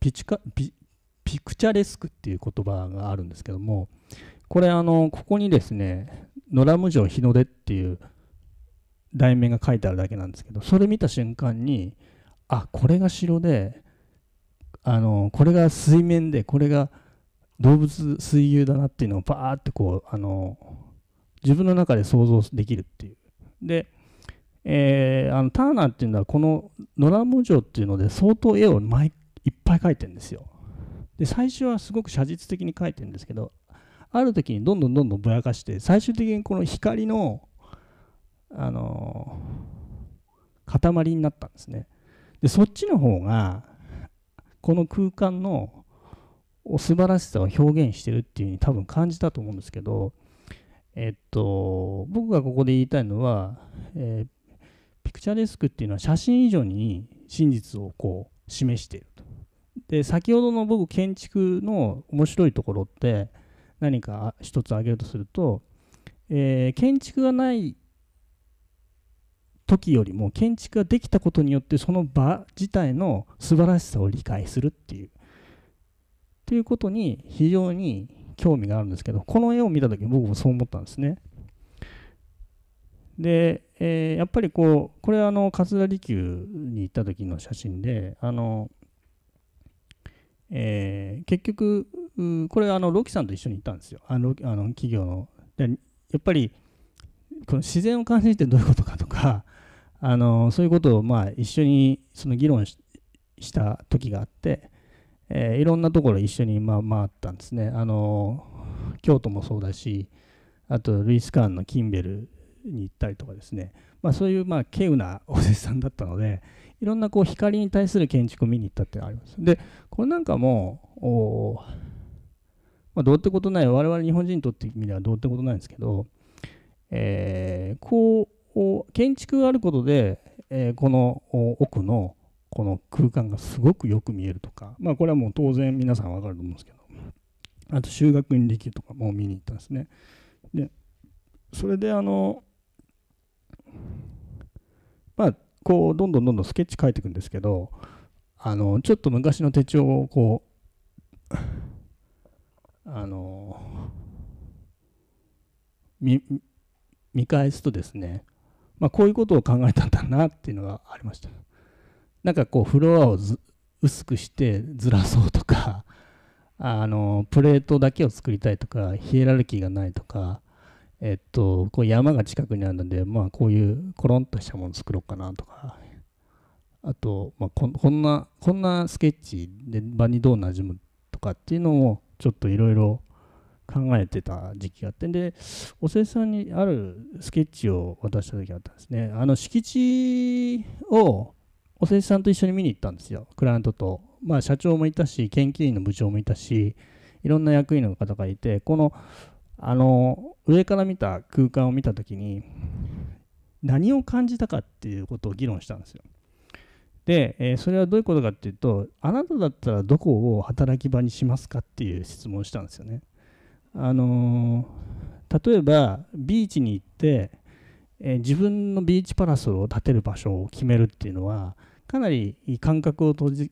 ピチカピピクチャレスクっていう言葉があるんですけどもこれあのここにですね「野良無常日の出」っていう題名が書いてあるだけなんですけどそれ見た瞬間にあこれが城であのこれが水面でこれが動物水牛だなっていうのをバーってこうあの自分の中で想像できるっていう。でえー、あのターナーっていうのはこの野良文情っていうので相当絵を毎いっぱい描いてるんですよで最初はすごく写実的に描いてるんですけどある時にどんどんどんどんぼやかして最終的にこの光のあのー、塊になったんですねでそっちの方がこの空間の素晴らしさを表現してるっていう風に多分感じたと思うんですけどえっと僕がここで言いたいのは、えーピクチャデスクっていうのは写真以上に真実をこう示していると。で先ほどの僕建築の面白いところって何か一つ挙げるとすると、えー、建築がない時よりも建築ができたことによってその場自体の素晴らしさを理解するっていう。ということに非常に興味があるんですけどこの絵を見た時僕もそう思ったんですね。で、えー、やっぱりこうこれはあの桂離宮に行った時の写真であの、えー、結局これあのロキさんと一緒に行ったんですよあのあの企業のでやっぱりこの自然を感じてどういうことかとかあのそういうことをまあ一緒にその議論した時があって、えー、いろんなところ一緒にま回ったんですねあの京都もそうだしあとルイス・カーンのキンベルに行ったりとかですね、まあ、そういうまあ稀有な <laughs> お弟子さんだったのでいろんなこう光に対する建築を見に行ったってあります。でこれなんかもまあ、どうってことない我々日本人にとってみればどうってことないんですけど、えー、こう建築があることで、えー、この奥のこの空間がすごくよく見えるとか、まあ、これはもう当然皆さんわかると思うんですけどあと修学院きるとかも見に行ったんですね。でそれであのまあこうどんどんどんどんスケッチ書いていくんですけどあのちょっと昔の手帳をこうあの見見返すとですね、まあ、こういうことを考えたんだなっていうのがありましたなんかこうフロアを薄くしてずらそうとかあのプレートだけを作りたいとかヒエラルキーがないとかえっと、こう山が近くにあるので、まあ、こういうコロンとしたもの作ろうかなとか、あと、まあ、こんな、こんなスケッチで場にどうなじむとかっていうのをちょっといろいろ考えてた時期があって、で、おせさんにあるスケッチを渡した時があったんですね。あの敷地をおせさんと一緒に見に行ったんですよ、クライアントと。まあ、社長もいたし、研究員の部長もいたし、いろんな役員の方がいて、このあの上から見た空間を見た時に何を感じたかっていうことを議論したんですよ。で、えー、それはどういうことかっていうとあなただったらどこを働き場にしますかっていう質問をしたんですよね。あのー、例えばビーチに行って、えー、自分のビーチパラソルを立てる場所を決めるっていうのはかなり感覚を閉じ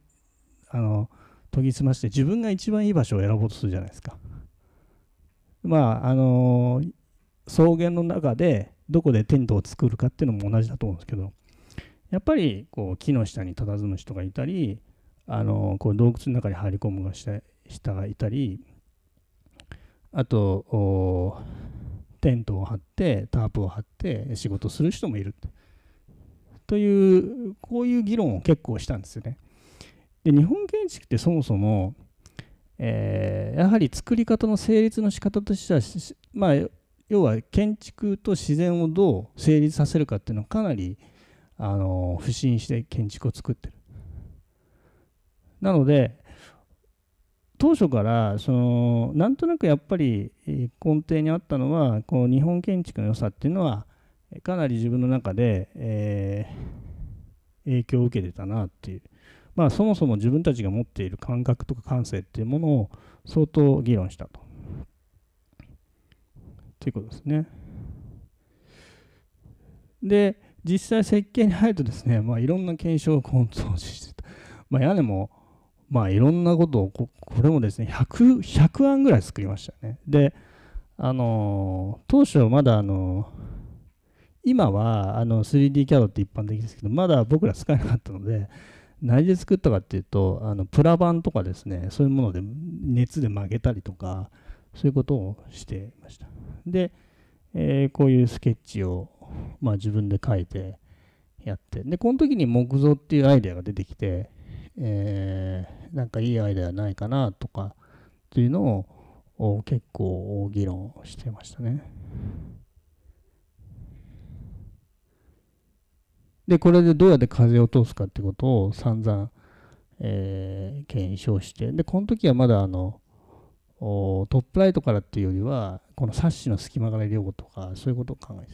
あの研ぎ澄まして自分が一番いい場所を選ぼうとするじゃないですか。まああの草原の中でどこでテントを作るかっていうのも同じだと思うんですけどやっぱりこう木の下に佇む人がいたりあのこう洞窟の中に入り込む人がいたりあとテントを張ってタープを張って仕事する人もいるというこういう議論を結構したんですよね。で日本建築ってそもそもえー、やはり作り方の成立の仕方としては、まあ、要は建築と自然をどう成立させるかっていうのをかなりあの不信して建築を作ってる。なので当初からそのなんとなくやっぱり根底にあったのはこの日本建築の良さっていうのはかなり自分の中で、えー、影響を受けてたなっていうまあ、そもそも自分たちが持っている感覚とか感性っていうものを相当議論したと。ということですね。で、実際設計に入るとですね、<laughs> まあ、いろんな検証を本装してた。まあ、屋根も、まあ、いろんなことをこ、これもですね100、100案ぐらい作りましたね。で、あのー、当初まだ、あのー、今はあの 3D キャ d って一般的ですけど、まだ僕ら使えなかったので、何で作ったかっていうとあのプラ板とかですねそういうもので熱で曲げたりとかそういうことをしてましたで、えー、こういうスケッチを、まあ、自分で描いてやってでこの時に木造っていうアイデアが出てきて、えー、なんかいいアイデアないかなとかっていうのを結構議論してましたね。で、これでどうやって風を通すかってことを散々、えー、検証して、で、この時はまだあの、トップライトからっていうよりは、このサッシの隙間から入れようとか、そういうことを考えて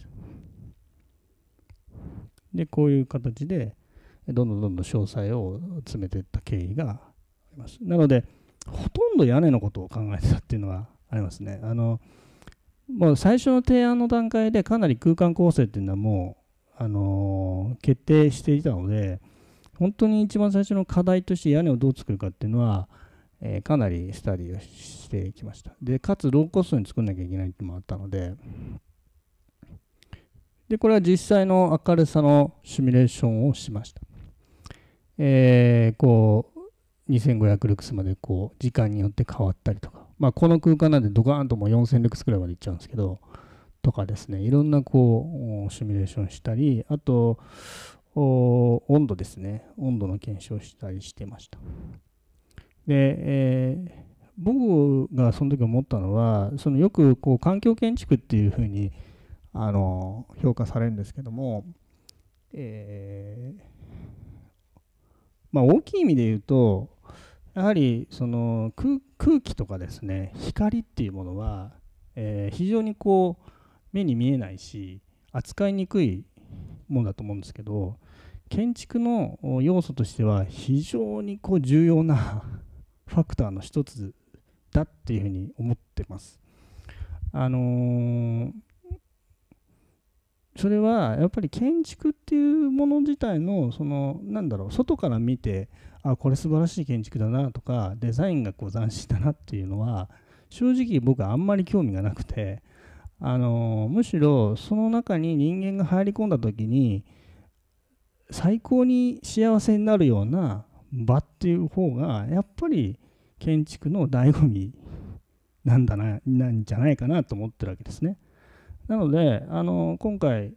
で、こういう形で、どんどんどんどん詳細を詰めていった経緯があります。なので、ほとんど屋根のことを考えてたっていうのはありますね。あの、もう最初の提案の段階でかなり空間構成っていうのはもうあの決定していたので本当に一番最初の課題として屋根をどう作るかっていうのは、えー、かなりスタディをしてきましたでかつローコストに作んなきゃいけないっていうのもあったのででこれは実際の明るさのシミュレーションをしましたえー、こう2500ルクスまでこう時間によって変わったりとかまあこの空間なんでドカーンともう4000ルクスくらいまでいっちゃうんですけど、とかですねいろんなこうシミュレーションしたりあと温度ですね温度の検証したりしてましたで、えー、僕がその時思ったのはそのよくこう環境建築っていうふうにあの評価されるんですけども、えー、まあ、大きい意味で言うとやはりその空気とかですね光っていうものは、えー、非常にこう目に見えないし扱いにくいものだと思うんですけど建築の要素としては非常にこう重要な <laughs> ファクターの一つだっていうふうに思ってます。あのー、それはやっぱり建築っていうもの自体のそのなんだろう外から見てあこれ素晴らしい建築だなとかデザインがこう斬新だなっていうのは正直僕はあんまり興味がなくてあのむしろその中に人間が入り込んだ時に最高に幸せになるような場っていう方がやっぱり建築の醍醐味なんだななんじゃないかなと思ってるわけですね。なのであの今回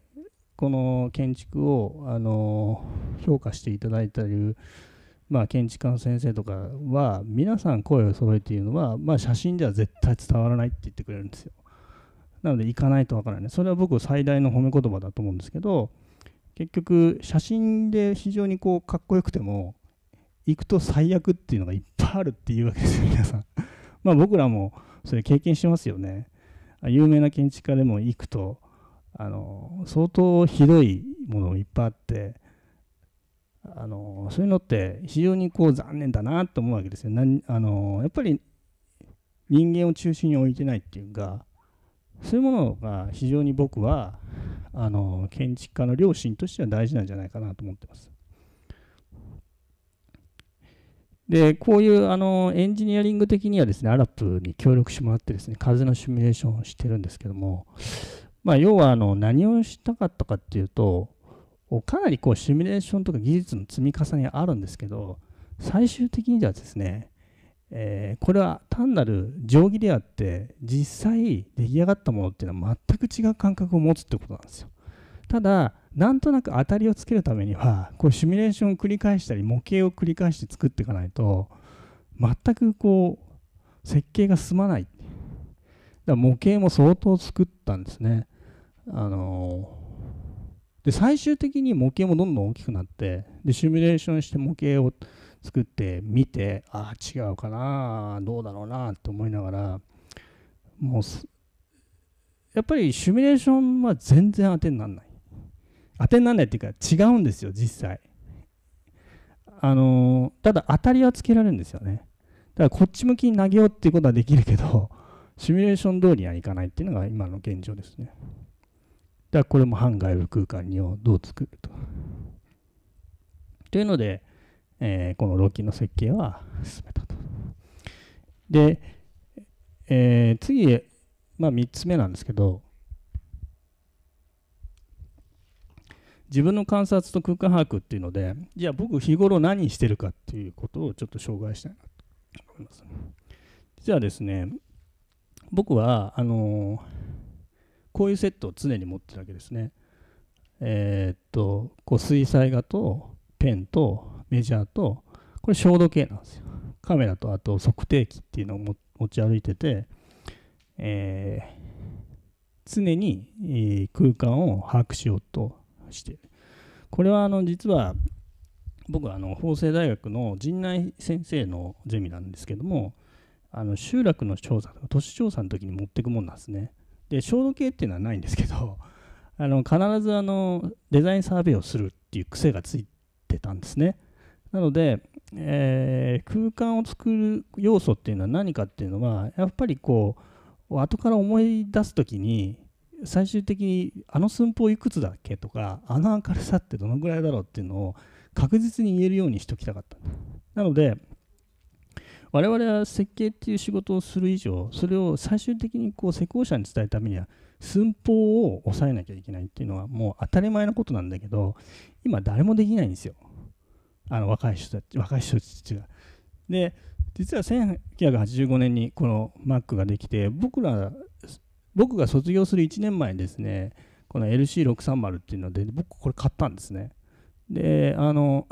この建築をあの評価していただいたりいう、まあ、建築家の先生とかは皆さん声を揃えていうのは、まあ、写真では絶対伝わらないって言ってくれるんですよ。なので行かないとわからないそれは僕最大の褒め言葉だと思うんですけど結局写真で非常にこうかっこよくても行くと最悪っていうのがいっぱいあるっていうわけですよ <laughs> 皆さんまあ僕らもそれ経験してますよね有名な建築家でも行くとあの相当ひどいものもいっぱいあってあのそういうのって非常にこう残念だなと思うわけですよ。なあのやっぱり人間を中心に置いてないっていうかそういうものが非常に僕はあの建築家の両親としては大事なんじゃないかなと思ってます。でこういうあのエンジニアリング的にはですねアラプに協力してもらってですね風のシミュレーションをしてるんですけども、まあ、要はあの何をしたかったかっていうとかなりこうシミュレーションとか技術の積み重ねあるんですけど最終的にはですねえー、これは単なる定規であって実際出来上がったものっていうのは全く違う感覚を持つってことなんですよただなんとなく当たりをつけるためにはこうシミュレーションを繰り返したり模型を繰り返して作っていかないと全くこう設計が進まないだ模型も相当作ったんですねあのー、で最終的に模型もどんどん大きくなってでシミュレーションして模型を作ってみてああ違うかなどうだろうなと思いながらもうやっぱりシミュレーションは全然当てにならない当てにならないっていうか違うんですよ実際あのただ当たりはつけられるんですよねだからこっち向きに投げようっていうことはできるけどシミュレーション通りにはいかないっていうのが今の現状ですねだからこれも半外部空間にをどう作るとというのでえー、このロッキーの設計は進めたと。で、えー、次、まあ、3つ目なんですけど自分の観察と空間把握っていうのでじゃあ僕日頃何してるかっていうことをちょっと紹介したいなと思います。実はですね僕はあのこういうセットを常に持ってるわけですね。えー、っとこう水彩画とペンとメジャーと、これ照度計なんですよ。カメラとあと測定器っていうのを持ち歩いてて、えー、常に、空間を把握しようとしてる。これはあの実は僕はあの法政大学の陣内先生のゼミなんですけどもあの集落の調査とか都市調査の時に持っていくもんなんですね。で小度計っていうのはないんですけどあの必ずあのデザインサーベイをするっていう癖がついてたんですね。なので、えー、空間を作る要素っていうのは何かっていうのはやっぱりこう後から思い出す時に最終的にあの寸法いくつだっけとかあの明るさってどのぐらいだろうっていうのを確実に言えるようにしておきたかったなので我々は設計っていう仕事をする以上それを最終的にこう施工者に伝えるためには寸法を抑えなきゃいけないっていうのはもう当たり前のことなんだけど今誰もできないんですよあの若い人たち若い人たちが。で実は1985年にこの Mac ができて僕ら僕が卒業する1年前にですねこの LC630 っていうので僕これ買ったんですねであの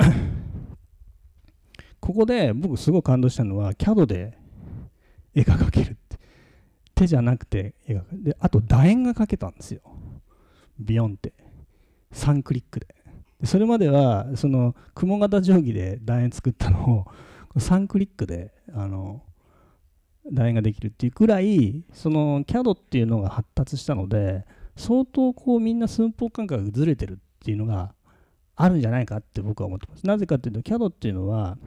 <coughs> ここで僕すごい感動したのは CAD で絵が描けるって手じゃなくて絵がであと楕円が描けたんですよビヨンって3クリックでそれまではその雲型定規で楕円作ったのを3クリックであの楕円ができるっていうくらいその CAD っていうのが発達したので相当こうみんな寸法感覚がずれてるっていうのがあるんじゃないかって僕は思ってます。なぜかっていうと CAD っていうのは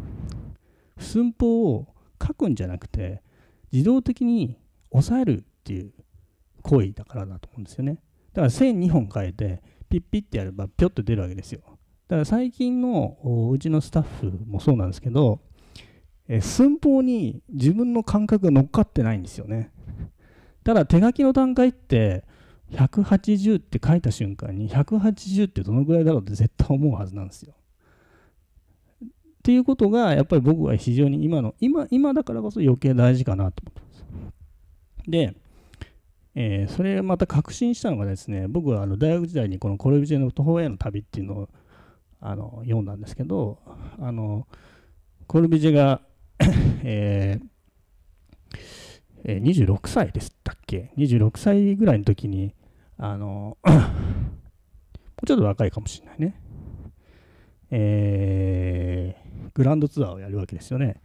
寸法を書くんじゃなくて自動的に抑えるっていう行為だからだと思うんですよね。だから線2本変えてピッピッてやれば、ぴょっと出るわけですよ。だから最近のうちのスタッフもそうなんですけど、え寸法に自分の感覚が乗っかってないんですよね。ただ手書きの段階って180って書いた瞬間に180ってどのぐらいだろうって絶対思うはずなんですよ。っていうことがやっぱり僕は非常に今の今今だからこそ余計大事かなと思ってます。でえー、それまた確信したのがですね僕はあの大学時代にこの「コルビジェの徒歩への旅」っていうのをあの読んだんですけどあのコルビジェが <coughs> えー、えー、26歳でしたっけ26歳ぐらいの時にあの <coughs> もうちょっと若いかもしれないねえー、グランドツアーをやるわけですよね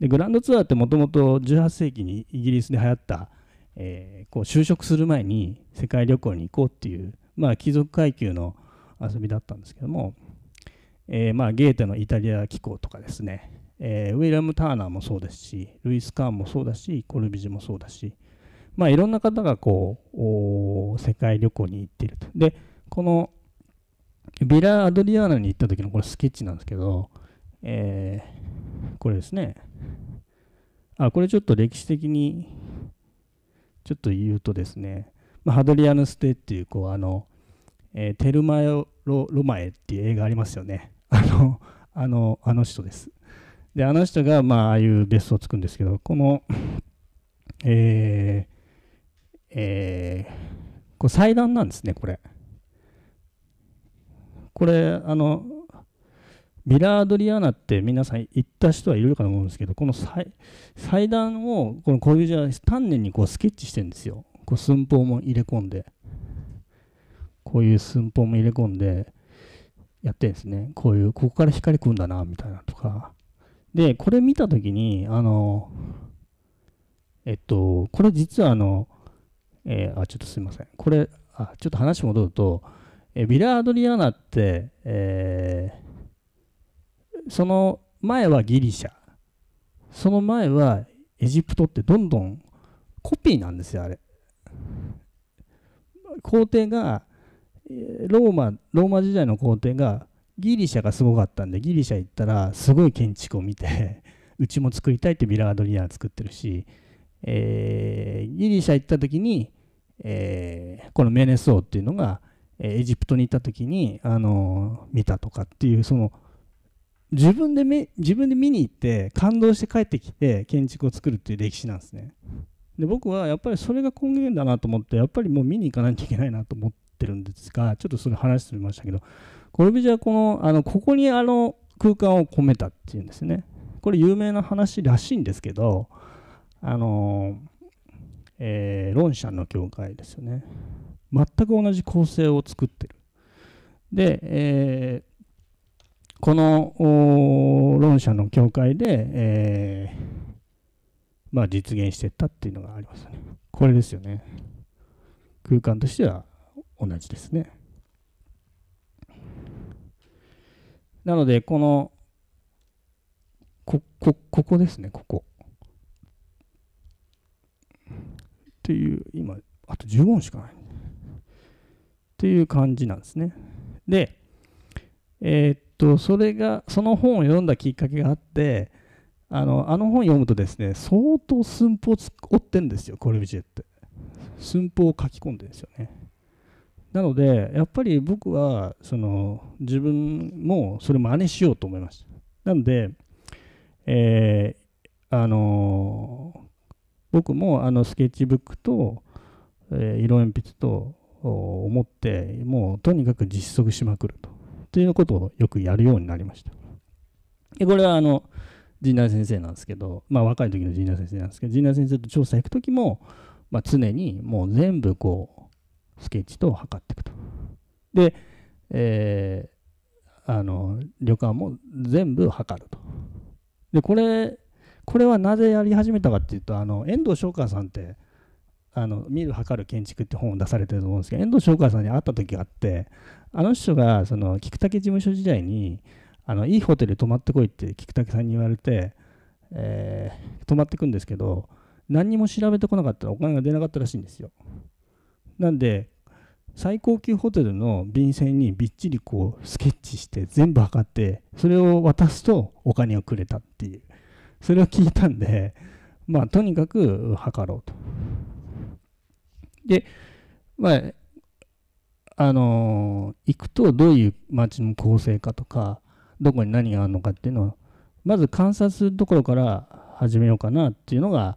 でグランドツアーってもともと18世紀にイギリスで流行ったえー、こう就職する前に世界旅行に行こうっていう、まあ、貴族階級の遊びだったんですけども、えー、まあ、ゲーテのイタリア機構とかですね、えー、ウィリアム・ターナーもそうですしルイス・カーンもそうだしコルビジもそうだし、まあ、いろんな方がこう世界旅行に行っているとでこのヴィラ・アドリアーナに行った時のこれスケッチなんですけど、えー、これですねあこれちょっと歴史的にちょっと言うとですね、まあ、ハドリアヌステっていうこうあの、えー、テルマロ・ロマエっていう映画ありますよね <laughs> あのあのあの人ですであの人がまあああいう別荘をつくんですけどこのえー、えー、これ祭壇なんですねこれこれあのビラ・アドリアーナって皆さん行った人はいるかと思うんですけどこの祭壇をこのこういうじゃ丹念にこうスケッチしてるんですよこう寸法も入れ込んでこういう寸法も入れ込んでやってんですねこういうここから光くんだなみたいなとかでこれ見た時にあのえっとこれ実はあのえー、あちょっとすいませんこれあちょっと話戻るとえビラ・アドリアーナってえーその前はギリシャその前はエジプトってどんどんコピーなんですよあれ皇帝がローマローマ時代の皇帝がギリシャがすごかったんでギリシャ行ったらすごい建築を見て <laughs> うちも作りたいってビラードリア作ってるし、えー、ギリシャ行った時に、えー、このメネソーっていうのがエジプトに行った時に、あのー、見たとかっていうその自分で自分で見に行って感動して帰ってきて建築を作るっていう歴史なんですねで僕はやっぱりそれが根源だなと思ってやっぱりもう見に行かなきゃいけないなと思ってるんですがちょっとそれ話してみましたけどコルビジーこのあのここにあの空間を込めたっていうんですねこれ有名な話らしいんですけどあのえー、ロンシャンの教会ですよね全く同じ構成を作ってるで、えーこの論者の教会で、えー、まあ、実現していったっていうのがありますね。これですよね。空間としては同じですね。なので、この、こ、こ、ここですね、ここ。っていう、今、あと15音しかない。っていう感じなんですね。で、えー、と、それが、その本を読んだきっかけがあって、あのあの本読むとですね、相当寸法を追ってんですよ、コルビジェって。寸法を書き込んでるんですよね。なので、やっぱり僕は、その、自分もそれ真似しようと思いました。なので、えー、あのー、僕もあのスケッチブックと、えー、色鉛筆と思って、もうとにかく実測しまくると。ていうことをよくやるようになりました。でこれはあの陣内先生なんですけど、まあ、若い時の陣内先生なんですけど陣内先生と調査行く時も、まあ、常にもう全部こうスケッチと測っていくと。で、えー、あの旅館も全部測ると。でこれこれはなぜやり始めたかっていうとあの遠藤翔海さんってあの見る測る建築って本を出されてると思うんですけど遠藤翔海さんに会った時があってあの人がその菊竹事務所時代にあのいいホテル泊まってこいって菊竹さんに言われて、えー、泊まってくんですけど何にも調べてこなかったらお金が出なかったらしいんですよなんで最高級ホテルの便箋にびっちりこうスケッチして全部測ってそれを渡すとお金をくれたっていうそれを聞いたんでまあとにかく測ろうとでまああの行くとどういう街の構成かとかどこに何があるのかっていうのをまず観察するところから始めようかなっていうのが、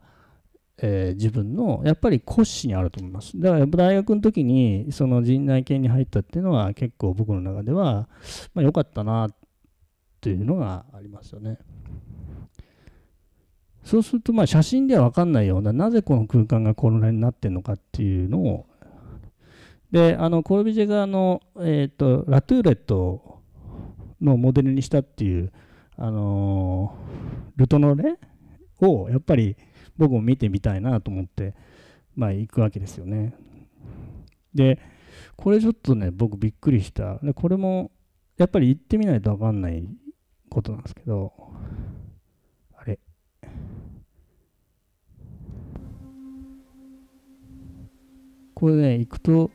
えー、自分のやっぱり骨子にあると思いますだから大学の時にその陣内研に入ったっていうのは結構僕の中では良、まあ、かったなっていうのがありますよねそうするとまあ写真では分かんないようななぜこの空間がこの辺になってるのかっていうのをであのコルビジェがあの、えーと、ラトゥーレットのモデルにしたっていう、あのー、ルトノレをやっぱり僕も見てみたいなと思って、まあ、行くわけですよね。でこれちょっとね僕びっくりしたでこれもやっぱり行ってみないと分かんないことなんですけどあれこれね行くと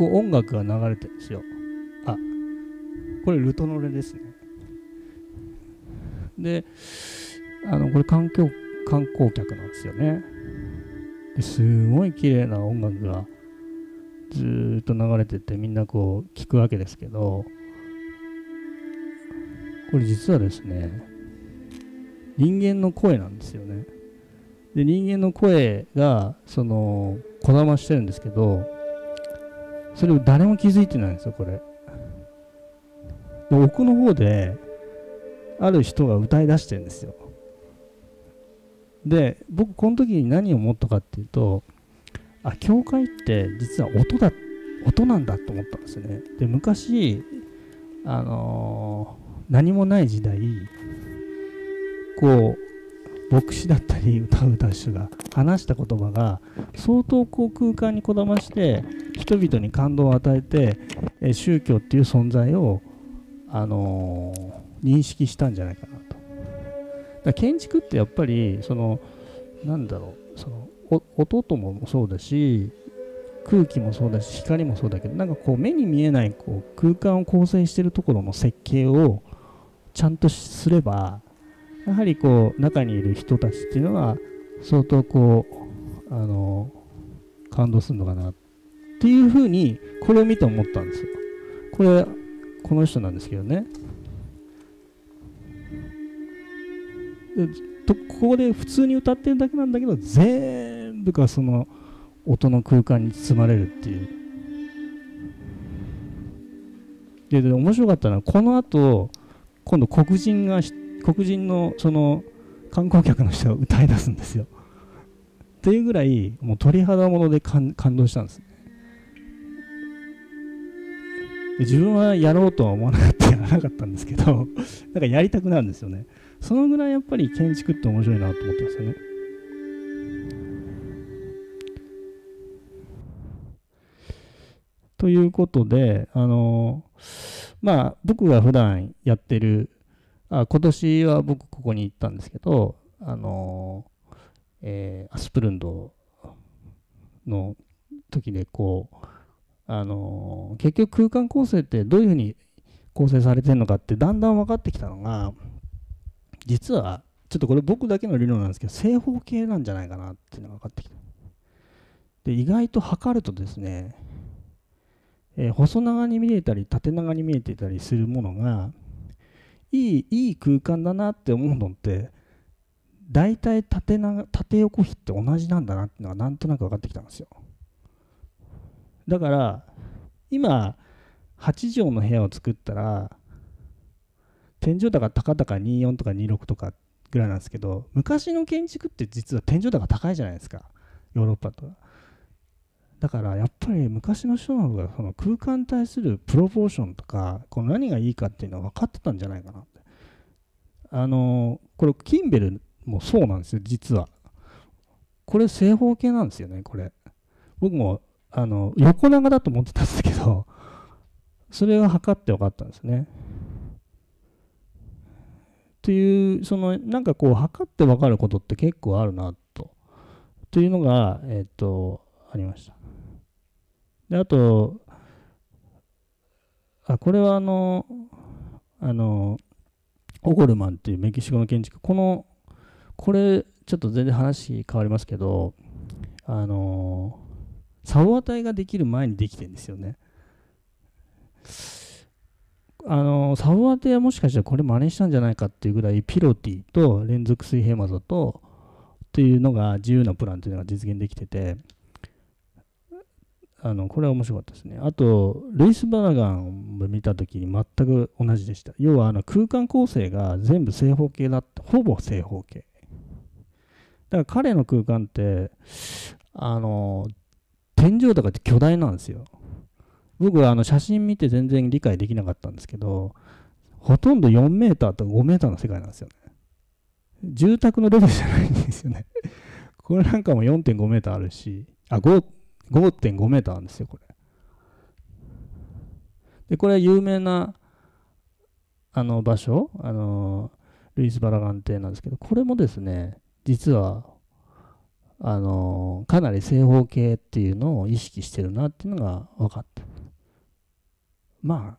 こう音楽が流れてるんですよあこれルトノレですねであのこれ環境観光客なんですよねですごい綺麗な音楽がずっと流れててみんなこう聞くわけですけどこれ実はですね人間の声なんですよねで人間の声がそのこだましてるんですけどそれを誰も気づいてないんですよ、これ。で奥の方で、ある人が歌い出してるんですよ。で、僕、この時に何を思ったかっていうと、あ、教会って実は音だ、音なんだと思ったんですよね。で、昔、あのー、何もない時代、こう、牧師だったり歌う歌手が話した言葉が相当こう空間にこだまして人々に感動を与えて、え宗教っていう存在を、あの認識したんじゃないかなと。だか建築ってやっぱりそのなんだろうその音ともそうだし空気もそうだし光もそうだけどなんかこう目に見えないこう空間を構成してるところの設計をちゃんとすればやはりこう中にいる人たちっていうのは相当こうあの感動するのかなっていうふうにこれを見て思ったんですよ。これこの人なんですけどね。とここで普通に歌ってるだけなんだけど全部がその音の空間に包まれるっていう。で面白かったのはこの後今度黒人が黒人のその観光客の人が歌い出すんですよ。っていうぐらいもう鳥肌もので感動したんです、ね、自分はやろうとは思わなかったやらなかったんですけど <laughs> なんかやりたくなるんですよねそのぐらいやっぱり建築って面白いなと思ってますよねということであのまあ僕が普段やってるあ今年は僕ここに行ったんですけど、あのー、えー、アスプルンドの時でこう、あのー、結局空間構成ってどういうふうに構成されてるのかってだんだん分かってきたのが実はちょっとこれ僕だけの理論なんですけど正方形なんじゃないかなっていうのが分かってきた。で意外と測るとですね、えー、細長に見えたり縦長に見えていたりするものがいいいい空間だなって思うのって大体縦な縦横比って同じなんだなっていうのがなんとなく分かってきたんですよだから今8畳の部屋を作ったら天井高高々24とか26とかぐらいなんですけど昔の建築って実は天井高高いじゃないですかヨーロッパとか。だからやっぱり昔の人の方がその空間に対するプロポーションとかこの何がいいかっていうのは分かってたんじゃないかなってあのこれキンベルもそうなんですよ実はこれ正方形なんですよねこれ僕もあの横長だと思ってたんですけどそれは測って分かったんですねっていうそのなんかこう測って分かることって結構あるなとというのがえっ、とありましたで、あと、あ、これはあの、あの、オゴルマンっていうメキシコの建築、この、これ、ちょっと全然話変わりますけど、あの、サボアイができる前にできてんですよね。あのサボアテはもしかしたらこれ真似したんじゃないかっていうぐらいピロティと連続水平窓とっていうのが自由なプランというのが実現できててあのこれは面白かったですね。あと、ルイス・バーガンを見た時に全く同じでした。要はあの空間構成が全部正方形だった、ほぼ正方形。だから彼の空間って、あの、天井とかって巨大なんですよ。僕はあの写真見て全然理解できなかったんですけど、ほとんど4 m と5 m の世界なんですよね。住宅のレベルじゃないんですよね。これなんかも4.5 m あるし、あ、5、5.5メーターなんですよ、これ。で、これは有名な、あの場所、あのルイス・バラガン邸なんですけど、これもですね、実は、あのかなり正方形っていうのを意識してるなっていうのが分かった。まあ、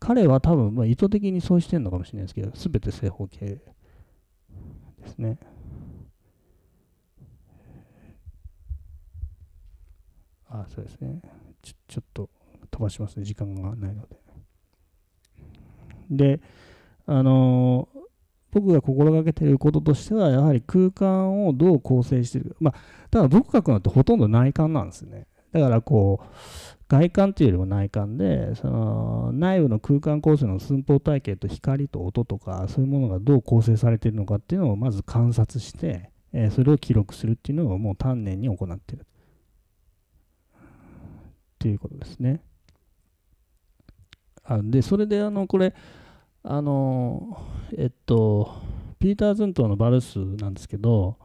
彼は多分、ま意図的にそうしてるのかもしれないですけど、全て正方形ですね。あ、そうですね。ちょちょっと飛ばしますね。時間がないので。で、あのー、僕が心がけていることとしては、やはり空間をどう構成しているか。まあ、ただ僕書くのってほとんど内観なんですね。だからこう、外観というよりも内観で、その内部の空間構成の寸法体系と光と音とか、そういうものがどう構成されているのかっていうのをまず観察して、えー、それを記録するっていうのをもう丹念に行ってる。ていうことですね。あで、それで、あの、これ、あの、えっと、ピーター・ズントのバルスなんですけど、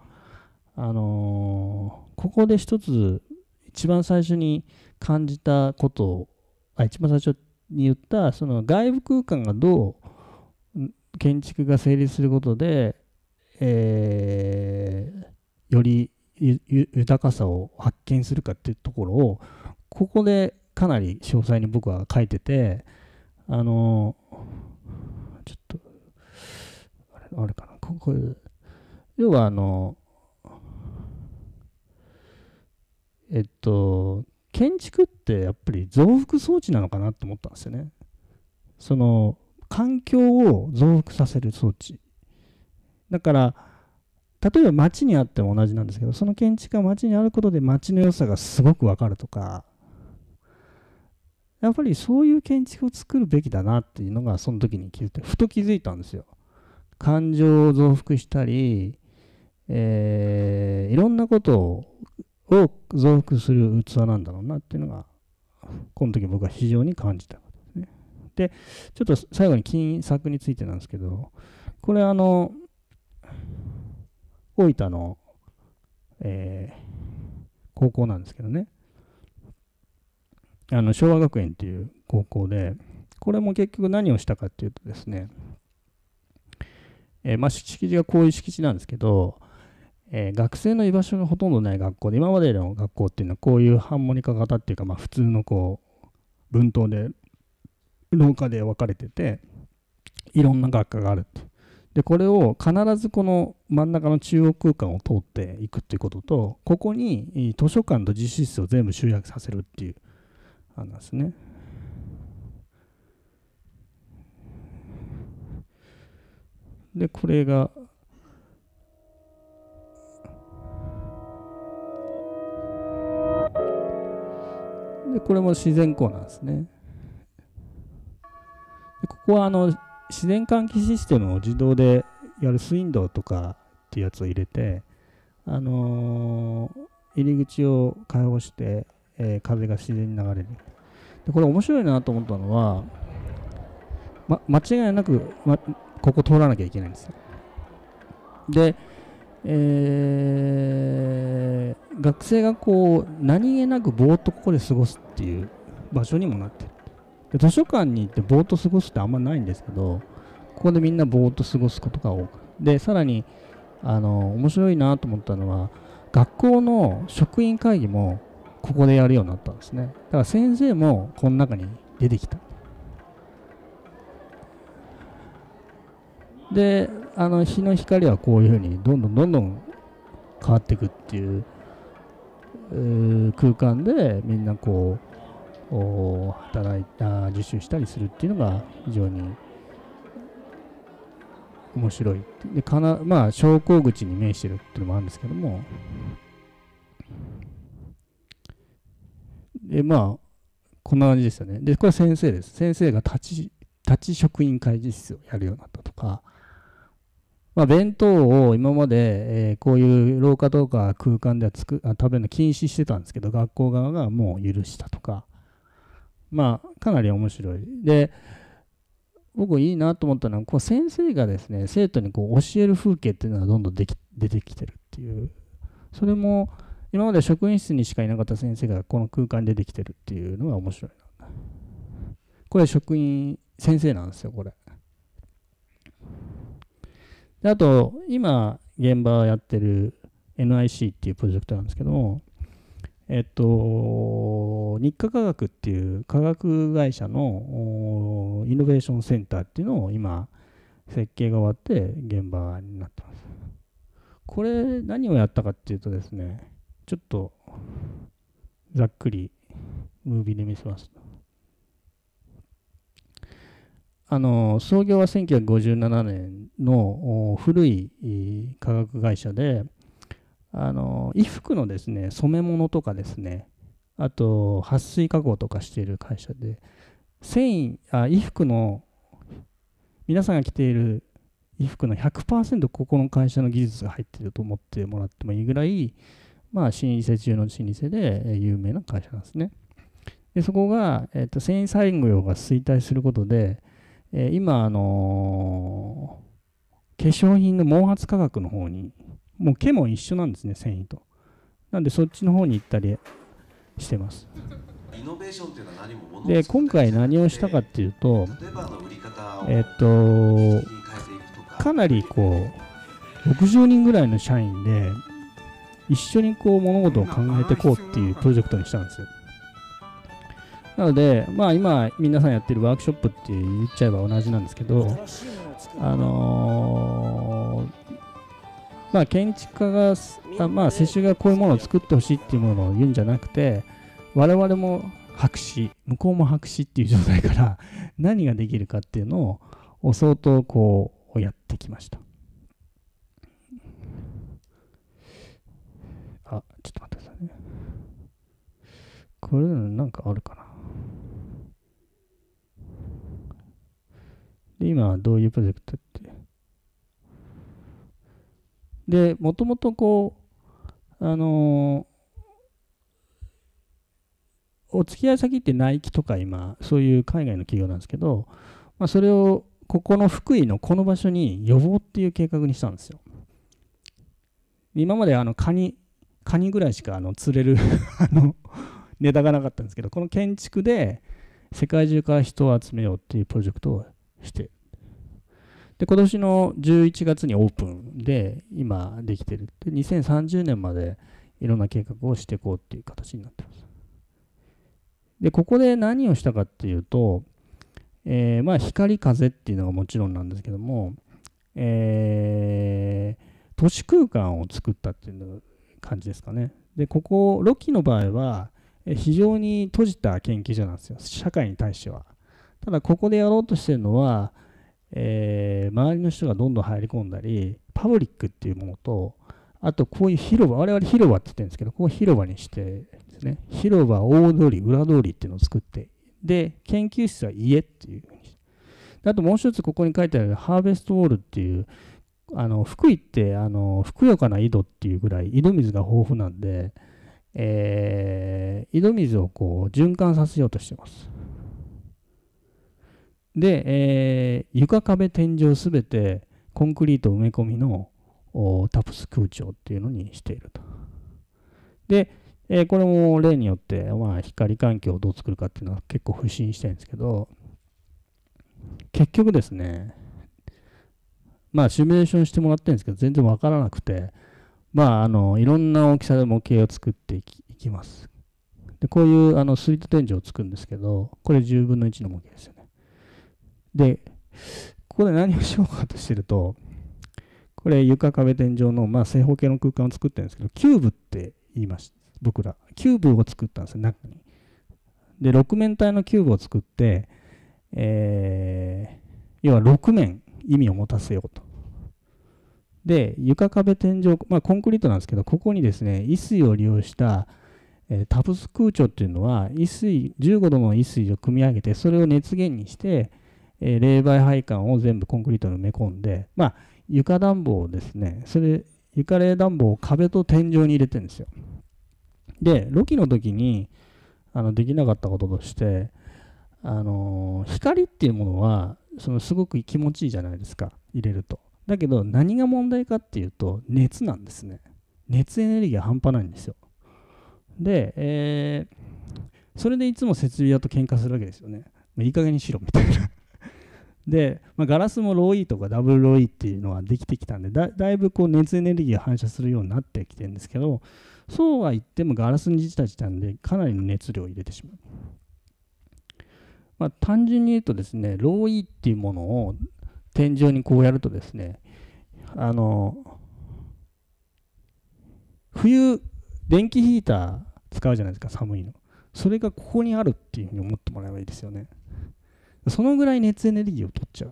あのここで一つ、一番最初に感じたことを、あ一番最初に言った、その外部空間がどう建築が成立することで、えー、より豊かさを発見するかっていうところをここでかなり詳細に僕は書いててあのちょっとあれあれかなここ要はあのえっと建築ってやっぱり増幅装置なのかなと思ったんですよねその環境を増幅させる装置だから例えば街にあっても同じなんですけどその建築が街にあることで街の良さがすごく分かるとかやっぱりそういう建築を作るべきだなっていうのがその時に気づいてふと気づいたんですよ。感情を増幅したり、えー、いろんなことを増幅する器なんだろうなっていうのがこの時僕は非常に感じたことですね。でちょっと最後に金策についてなんですけどこれあの大分の、えー、高校なんですけどねあの昭和学園っていう高校で、これも結局何をしたかっていうとですね、えー、まあ、敷地がこういう敷地なんですけど、えー、学生の居場所がほとんどない学校で、今までの学校っていうのはこういうハーモニカ型っていうか、まあ、普通のこう、文頭で、廊下で分かれてて、いろんな学科があると。で、これを必ずこの真ん中の中央空間を通っていくっていうことと、ここに図書館と実習室を全部集約させるっていう、あなんですね。で、これが、で、これも自然光なんですね。でここはあの自然換気システムを自動でやるスインドウとかっていうやつを入れて、あのー、入り口を開放してえー、風が自然に流れるでこれ面白いなと思ったのは、ま、間違いなく、ま、ここ通らなきゃいけないんですよで、えー、学生がこう何気なくぼーっとここで過ごすっていう場所にもなってるで図書館に行ってぼーっと過ごすってあんまないんですけどここでみんなぼーっと過ごすことが多くでさらにあの面白いなと思ったのは学校の職員会議もここでやるようになったんですねだから先生もこの中に出てきたであの日の光はこういうふうにどんどんどんどん変わっていくっていう空間でみんなこう働いた受習したりするっていうのが非常に面白いでかなまあ昇降口に面してるっていうのもあるんですけどもで、まあ、こんな感じですよね。で、これは先生です。先生が立ち、立ち職員会議室をやるようになったとか、まあ、弁当を今まで、えこういう廊下とか空間ではつくあ食べるの禁止してたんですけど、学校側がもう許したとか、まあ、かなり面白い。で、僕いいなと思ったのは、こう先生がですね、生徒にこう教える風景っていうのがどんどんでき出てきてるっていう、それも、今まで職員室にしかいなかった先生がこの空間でできてるっていうのが面白いな。これ職員、先生なんですよ、これ。であと、今、現場やってる NIC っていうプロジェクトなんですけども、えっと、日科科学っていう科学会社のイノベーションセンターっていうのを今、設計が終わって現場になってます。これ何をやったかっていうとですね、ちょっとざっくりムービーで見せます。あの創業は1957年の古い化学会社であの衣服のですね染め物とかですねあと撥水加工とかしている会社で繊維あ衣服の皆さんが着ている衣服の100%ここの会社の技術が入っていると思ってもらってもいいぐらいまあ、老舗中の老舗で有名な会社なんですね。でそこが、えー、と繊維産業が衰退することで、えー、今、あのー、化粧品の毛髪価格の方にもう毛も一緒なんですね繊維となんでそっちの方に行ったりしてますイノベーションっていうのは何もで今回何をしたかっていうとえっ、とかなりこう60人ぐらいの社員で一緒にこう物事を考えていこうっていうプロジェクトにしたんですよ。なので、まあ、今、皆さんやってるワークショップって言っちゃえば同じなんですけど、あのー、まあ、建築家が、あまあ、世襲がこういうものを作ってほしいっていうものを言うんじゃなくて、我々も白紙、向こうも白紙っていう状態から何ができるかっていうのを、相当こう、やってきました。あ、ちょっと待ってくださいね。これなんかあるかな。で、今どういうプロジェクトって。で、もともとこう、あのー、お付き合い先ってナイキとか今、そういう海外の企業なんですけど、まあ、それをここの福井のこの場所に予防っていう計画にしたんですよ。今まであのカニカニぐらいしかあの釣れる <laughs> あのネタがなかったんですけどこの建築で世界中から人を集めようっていうプロジェクトをしてで今年の11月にオープンで今できてるで2030年までいろんな計画をしていこうっていう形になってますでここで何をしたかっていうと、えー、まあ光風っていうのがもちろんなんですけども、えー、都市空間を作ったっていうの感じですかね。で、ここ、ロキの場合は、非常に閉じた研究所なんですよ、社会に対しては。ただ、ここでやろうとしてるのは、えー、周りの人がどんどん入り込んだり、パブリックっていうものと、あとこういう広場、我々広場って言ってるんですけど、ここ広場にしてですね、広場、大通り、裏通りっていうのを作って、で、研究室は家っていうふうにあともう一つここに書いてあるハーベストウォールっていう、あの福井ってあのふくよかな井戸っていうぐらい井戸水が豊富なんで、えー、井戸水をこう循環させようとしてます。で、えー、床壁天井すべてコンクリート埋め込みのタプス空調っていうのにしていると。で、えー、これも例によって、まあ、光環境をどう作るかっていうのは結構不信したいんですけど結局ですねまあ、シミュレーションしてもらってるんですけど、全然わからなくて、まあ、あの、いろんな大きさで模型を作っていきます。で、こういう、あの、スイート天井を作るんですけど、これ10分の1の模型ですよね。で、ここで何をしようかとしてると、これ床壁天井の、まあ、正方形の空間を作ってるんですけど、キューブって言いました。僕ら。キューブを作ったんですよ、中に。で、6面体のキューブを作って、えー、要は6面意味を持たせようと。で、床壁天井、まあ、コンクリートなんですけど、ここにですね、椅子を利用した、えー、タプス空調っていうのは、椅子、15度の椅子を組み上げて、それを熱源にして、えー、冷媒配管を全部コンクリートに埋め込んで、まあ、床暖房をですね、それ、床冷暖房を壁と天井に入れてるんですよ。で、ロキの時に、あの、できなかったこととして、あのー、光っていうものは、そのすごく気持ちいいじゃないですか入れるとだけど何が問題かっていうと熱なんですね熱エネルギー半端ないんですよで、えー、それでいつも設備屋と喧嘩するわけですよねいい加減にしろみたいな <laughs> で、まあ、ガラスもローイ、とかダブルローイ、っていうのはできてきたんでだいぶこう熱エネルギーが反射するようになってきてるんですけどそうは言ってもガラスにじたじたんでかなりの熱量を入れてしまうまあ、単純に言うとですね、ローイっていうものを天井にこうやるとですね、あの、冬、電気ヒーター使うじゃないですか、寒いの。それがここにあるっていうふうに思ってもらえばいいですよね。そのぐらい熱エネルギーを取っちゃう。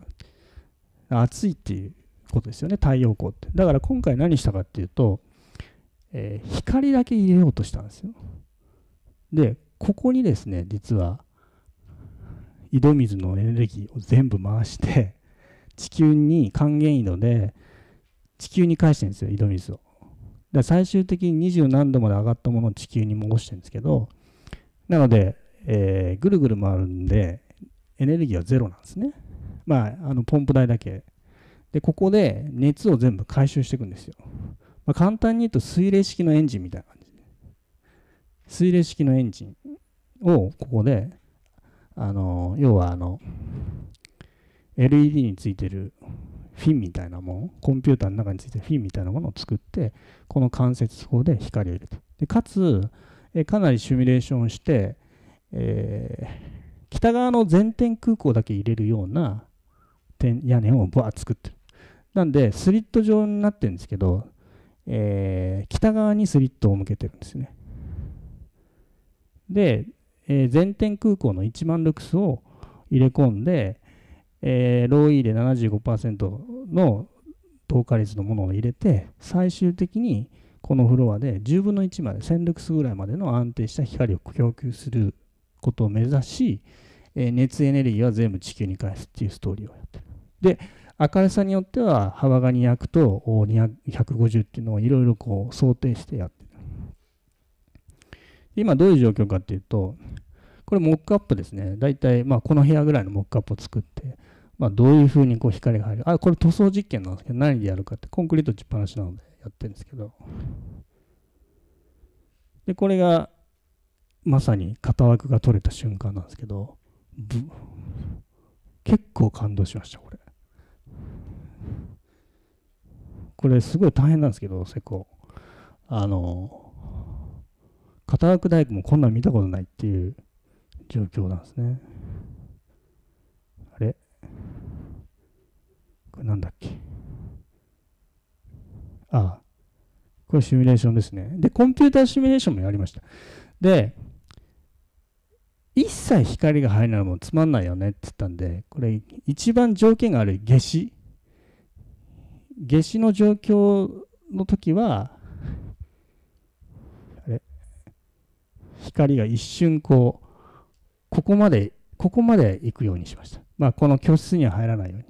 暑いっていうことですよね、太陽光って。だから今回何したかっていうと、えー、光だけ入れようとしたんですよ。で、ここにですね、実は、井戸水のエネルギーを全部回して地球に還元井戸で地球に返してるんですよ井戸水を。で最終的に二十何度まで上がったものを地球に戻してるんですけどなので、えー、ぐるぐる回るんでエネルギーはゼロなんですね。まあ、あのポンプ台だけ。で、ここで熱を全部回収していくんですよ。まあ、簡単に言うと水冷式のエンジンみたいな感じ。水冷式のエンジンをここであの要はあの LED についてるフィンみたいなものコンピューターの中についてるフィンみたいなものを作ってこの間接法で光を入れるとでかつえかなりシミュレーションして、えー、北側の全天空港だけ入れるような天屋根をバー作ってるなんでスリット状になってるんですけど、えー、北側にスリットを向けてるんですねでえー、全天空港の1万ルクスを入れ込んで、えー、ローイーで75%の透過率のものを入れて最終的にこのフロアで10分の1まで1000ルクスぐらいまでの安定した光を供給することを目指し、えー、熱エネルギーは全部地球に返すっていうストーリーをやってる。で明るさによっては幅が200と250っていうのをいろいろこう想定してやって今どういう状況かっていうと、これモックアップですね。大体、まあ、この部屋ぐらいのモックアップを作って、まあ、どういうふうにこう光が入る。あ、これ塗装実験なんですけど、何でやるかって、コンクリート打ちっぱなしなのでやってるんですけど。で、これが、まさに型枠が取れた瞬間なんですけど、結構感動しました、これ。これすごい大変なんですけど、施工。あの、片枠大工もこんなの見たことないっていう状況なんですね。あれこれなんだっけああ。これシミュレーションですね。で、コンピューターシミュレーションもやりました。で、一切光が入らないもんつまんないよねって言ったんで、これ一番条件がある夏至。夏至の状況の時は、光が一瞬こうここまでここまで行くようにしましたまあこの教室には入らないように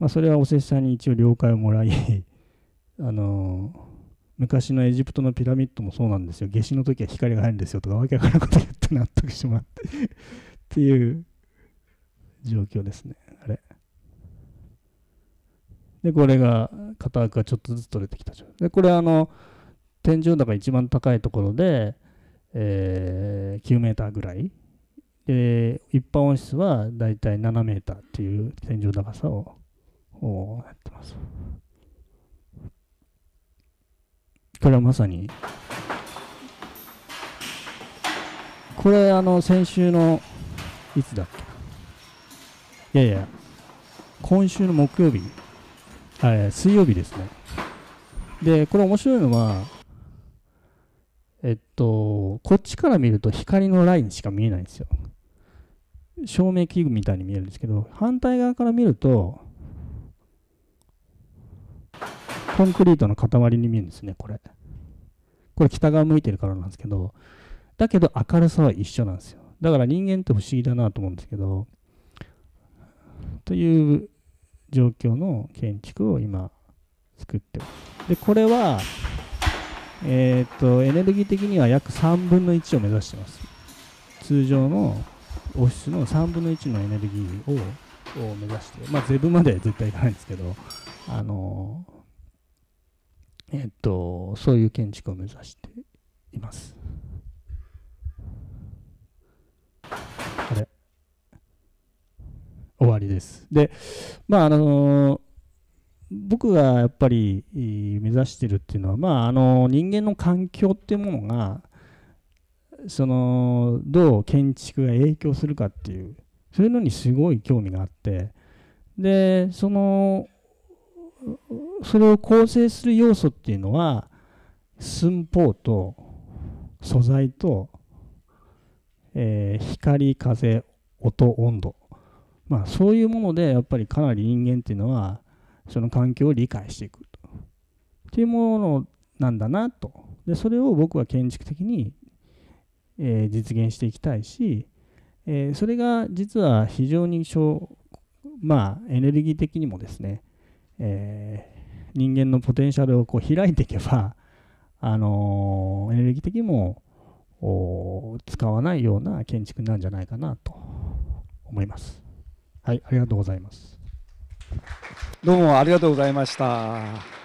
まあそれはおせっさんに一応了解をもらい <laughs> あのー、昔のエジプトのピラミッドもそうなんですよ夏至の時は光が入るんですよとかわけわからなこと言って納得してもらって <laughs> っていう状況ですねあれでこれが片枠がちょっとずつ取れてきたでこれあの天井高一番高いところで、えー、9メーターぐらいで一般温室はだいたい7メーターっていう天井高さをやってますこれはまさにこれあの先週のいつだっけいやいや今週の木曜日、え水曜日ですねでこれ面白いのはえっと、こっちから見ると光のラインしか見えないんですよ。照明器具みたいに見えるんですけど、反対側から見ると、コンクリートの塊に見えるんですね、これ。これ北側向いてるからなんですけど、だけど明るさは一緒なんですよ。だから人間って不思議だなと思うんですけど、という状況の建築を今作ってます。で、これは、えー、っとエネルギー的には約3分の1を目指してます通常のオフィスの3分の1のエネルギーをを目指して、まあ、ゼブまで絶対いかないんですけど、あのえっと、そういう建築を目指しています。あれ終わりです。で、まああの僕がやっぱり目指してるっていうのは、まあ、あの人間の環境っていうものがそのどう建築が影響するかっていうそういうのにすごい興味があってでそのそれを構成する要素っていうのは寸法と素材と、えー、光風音温度まあそういうものでやっぱりかなり人間っていうのはその環境を理解していくというものなんだなとでそれを僕は建築的に、えー、実現していきたいし、えー、それが実は非常にまあエネルギー的にもですね、えー、人間のポテンシャルをこう開いていけば、あのー、エネルギー的にも使わないような建築なんじゃないかなと思います。はい、ありがとうございます。どうもありがとうございました。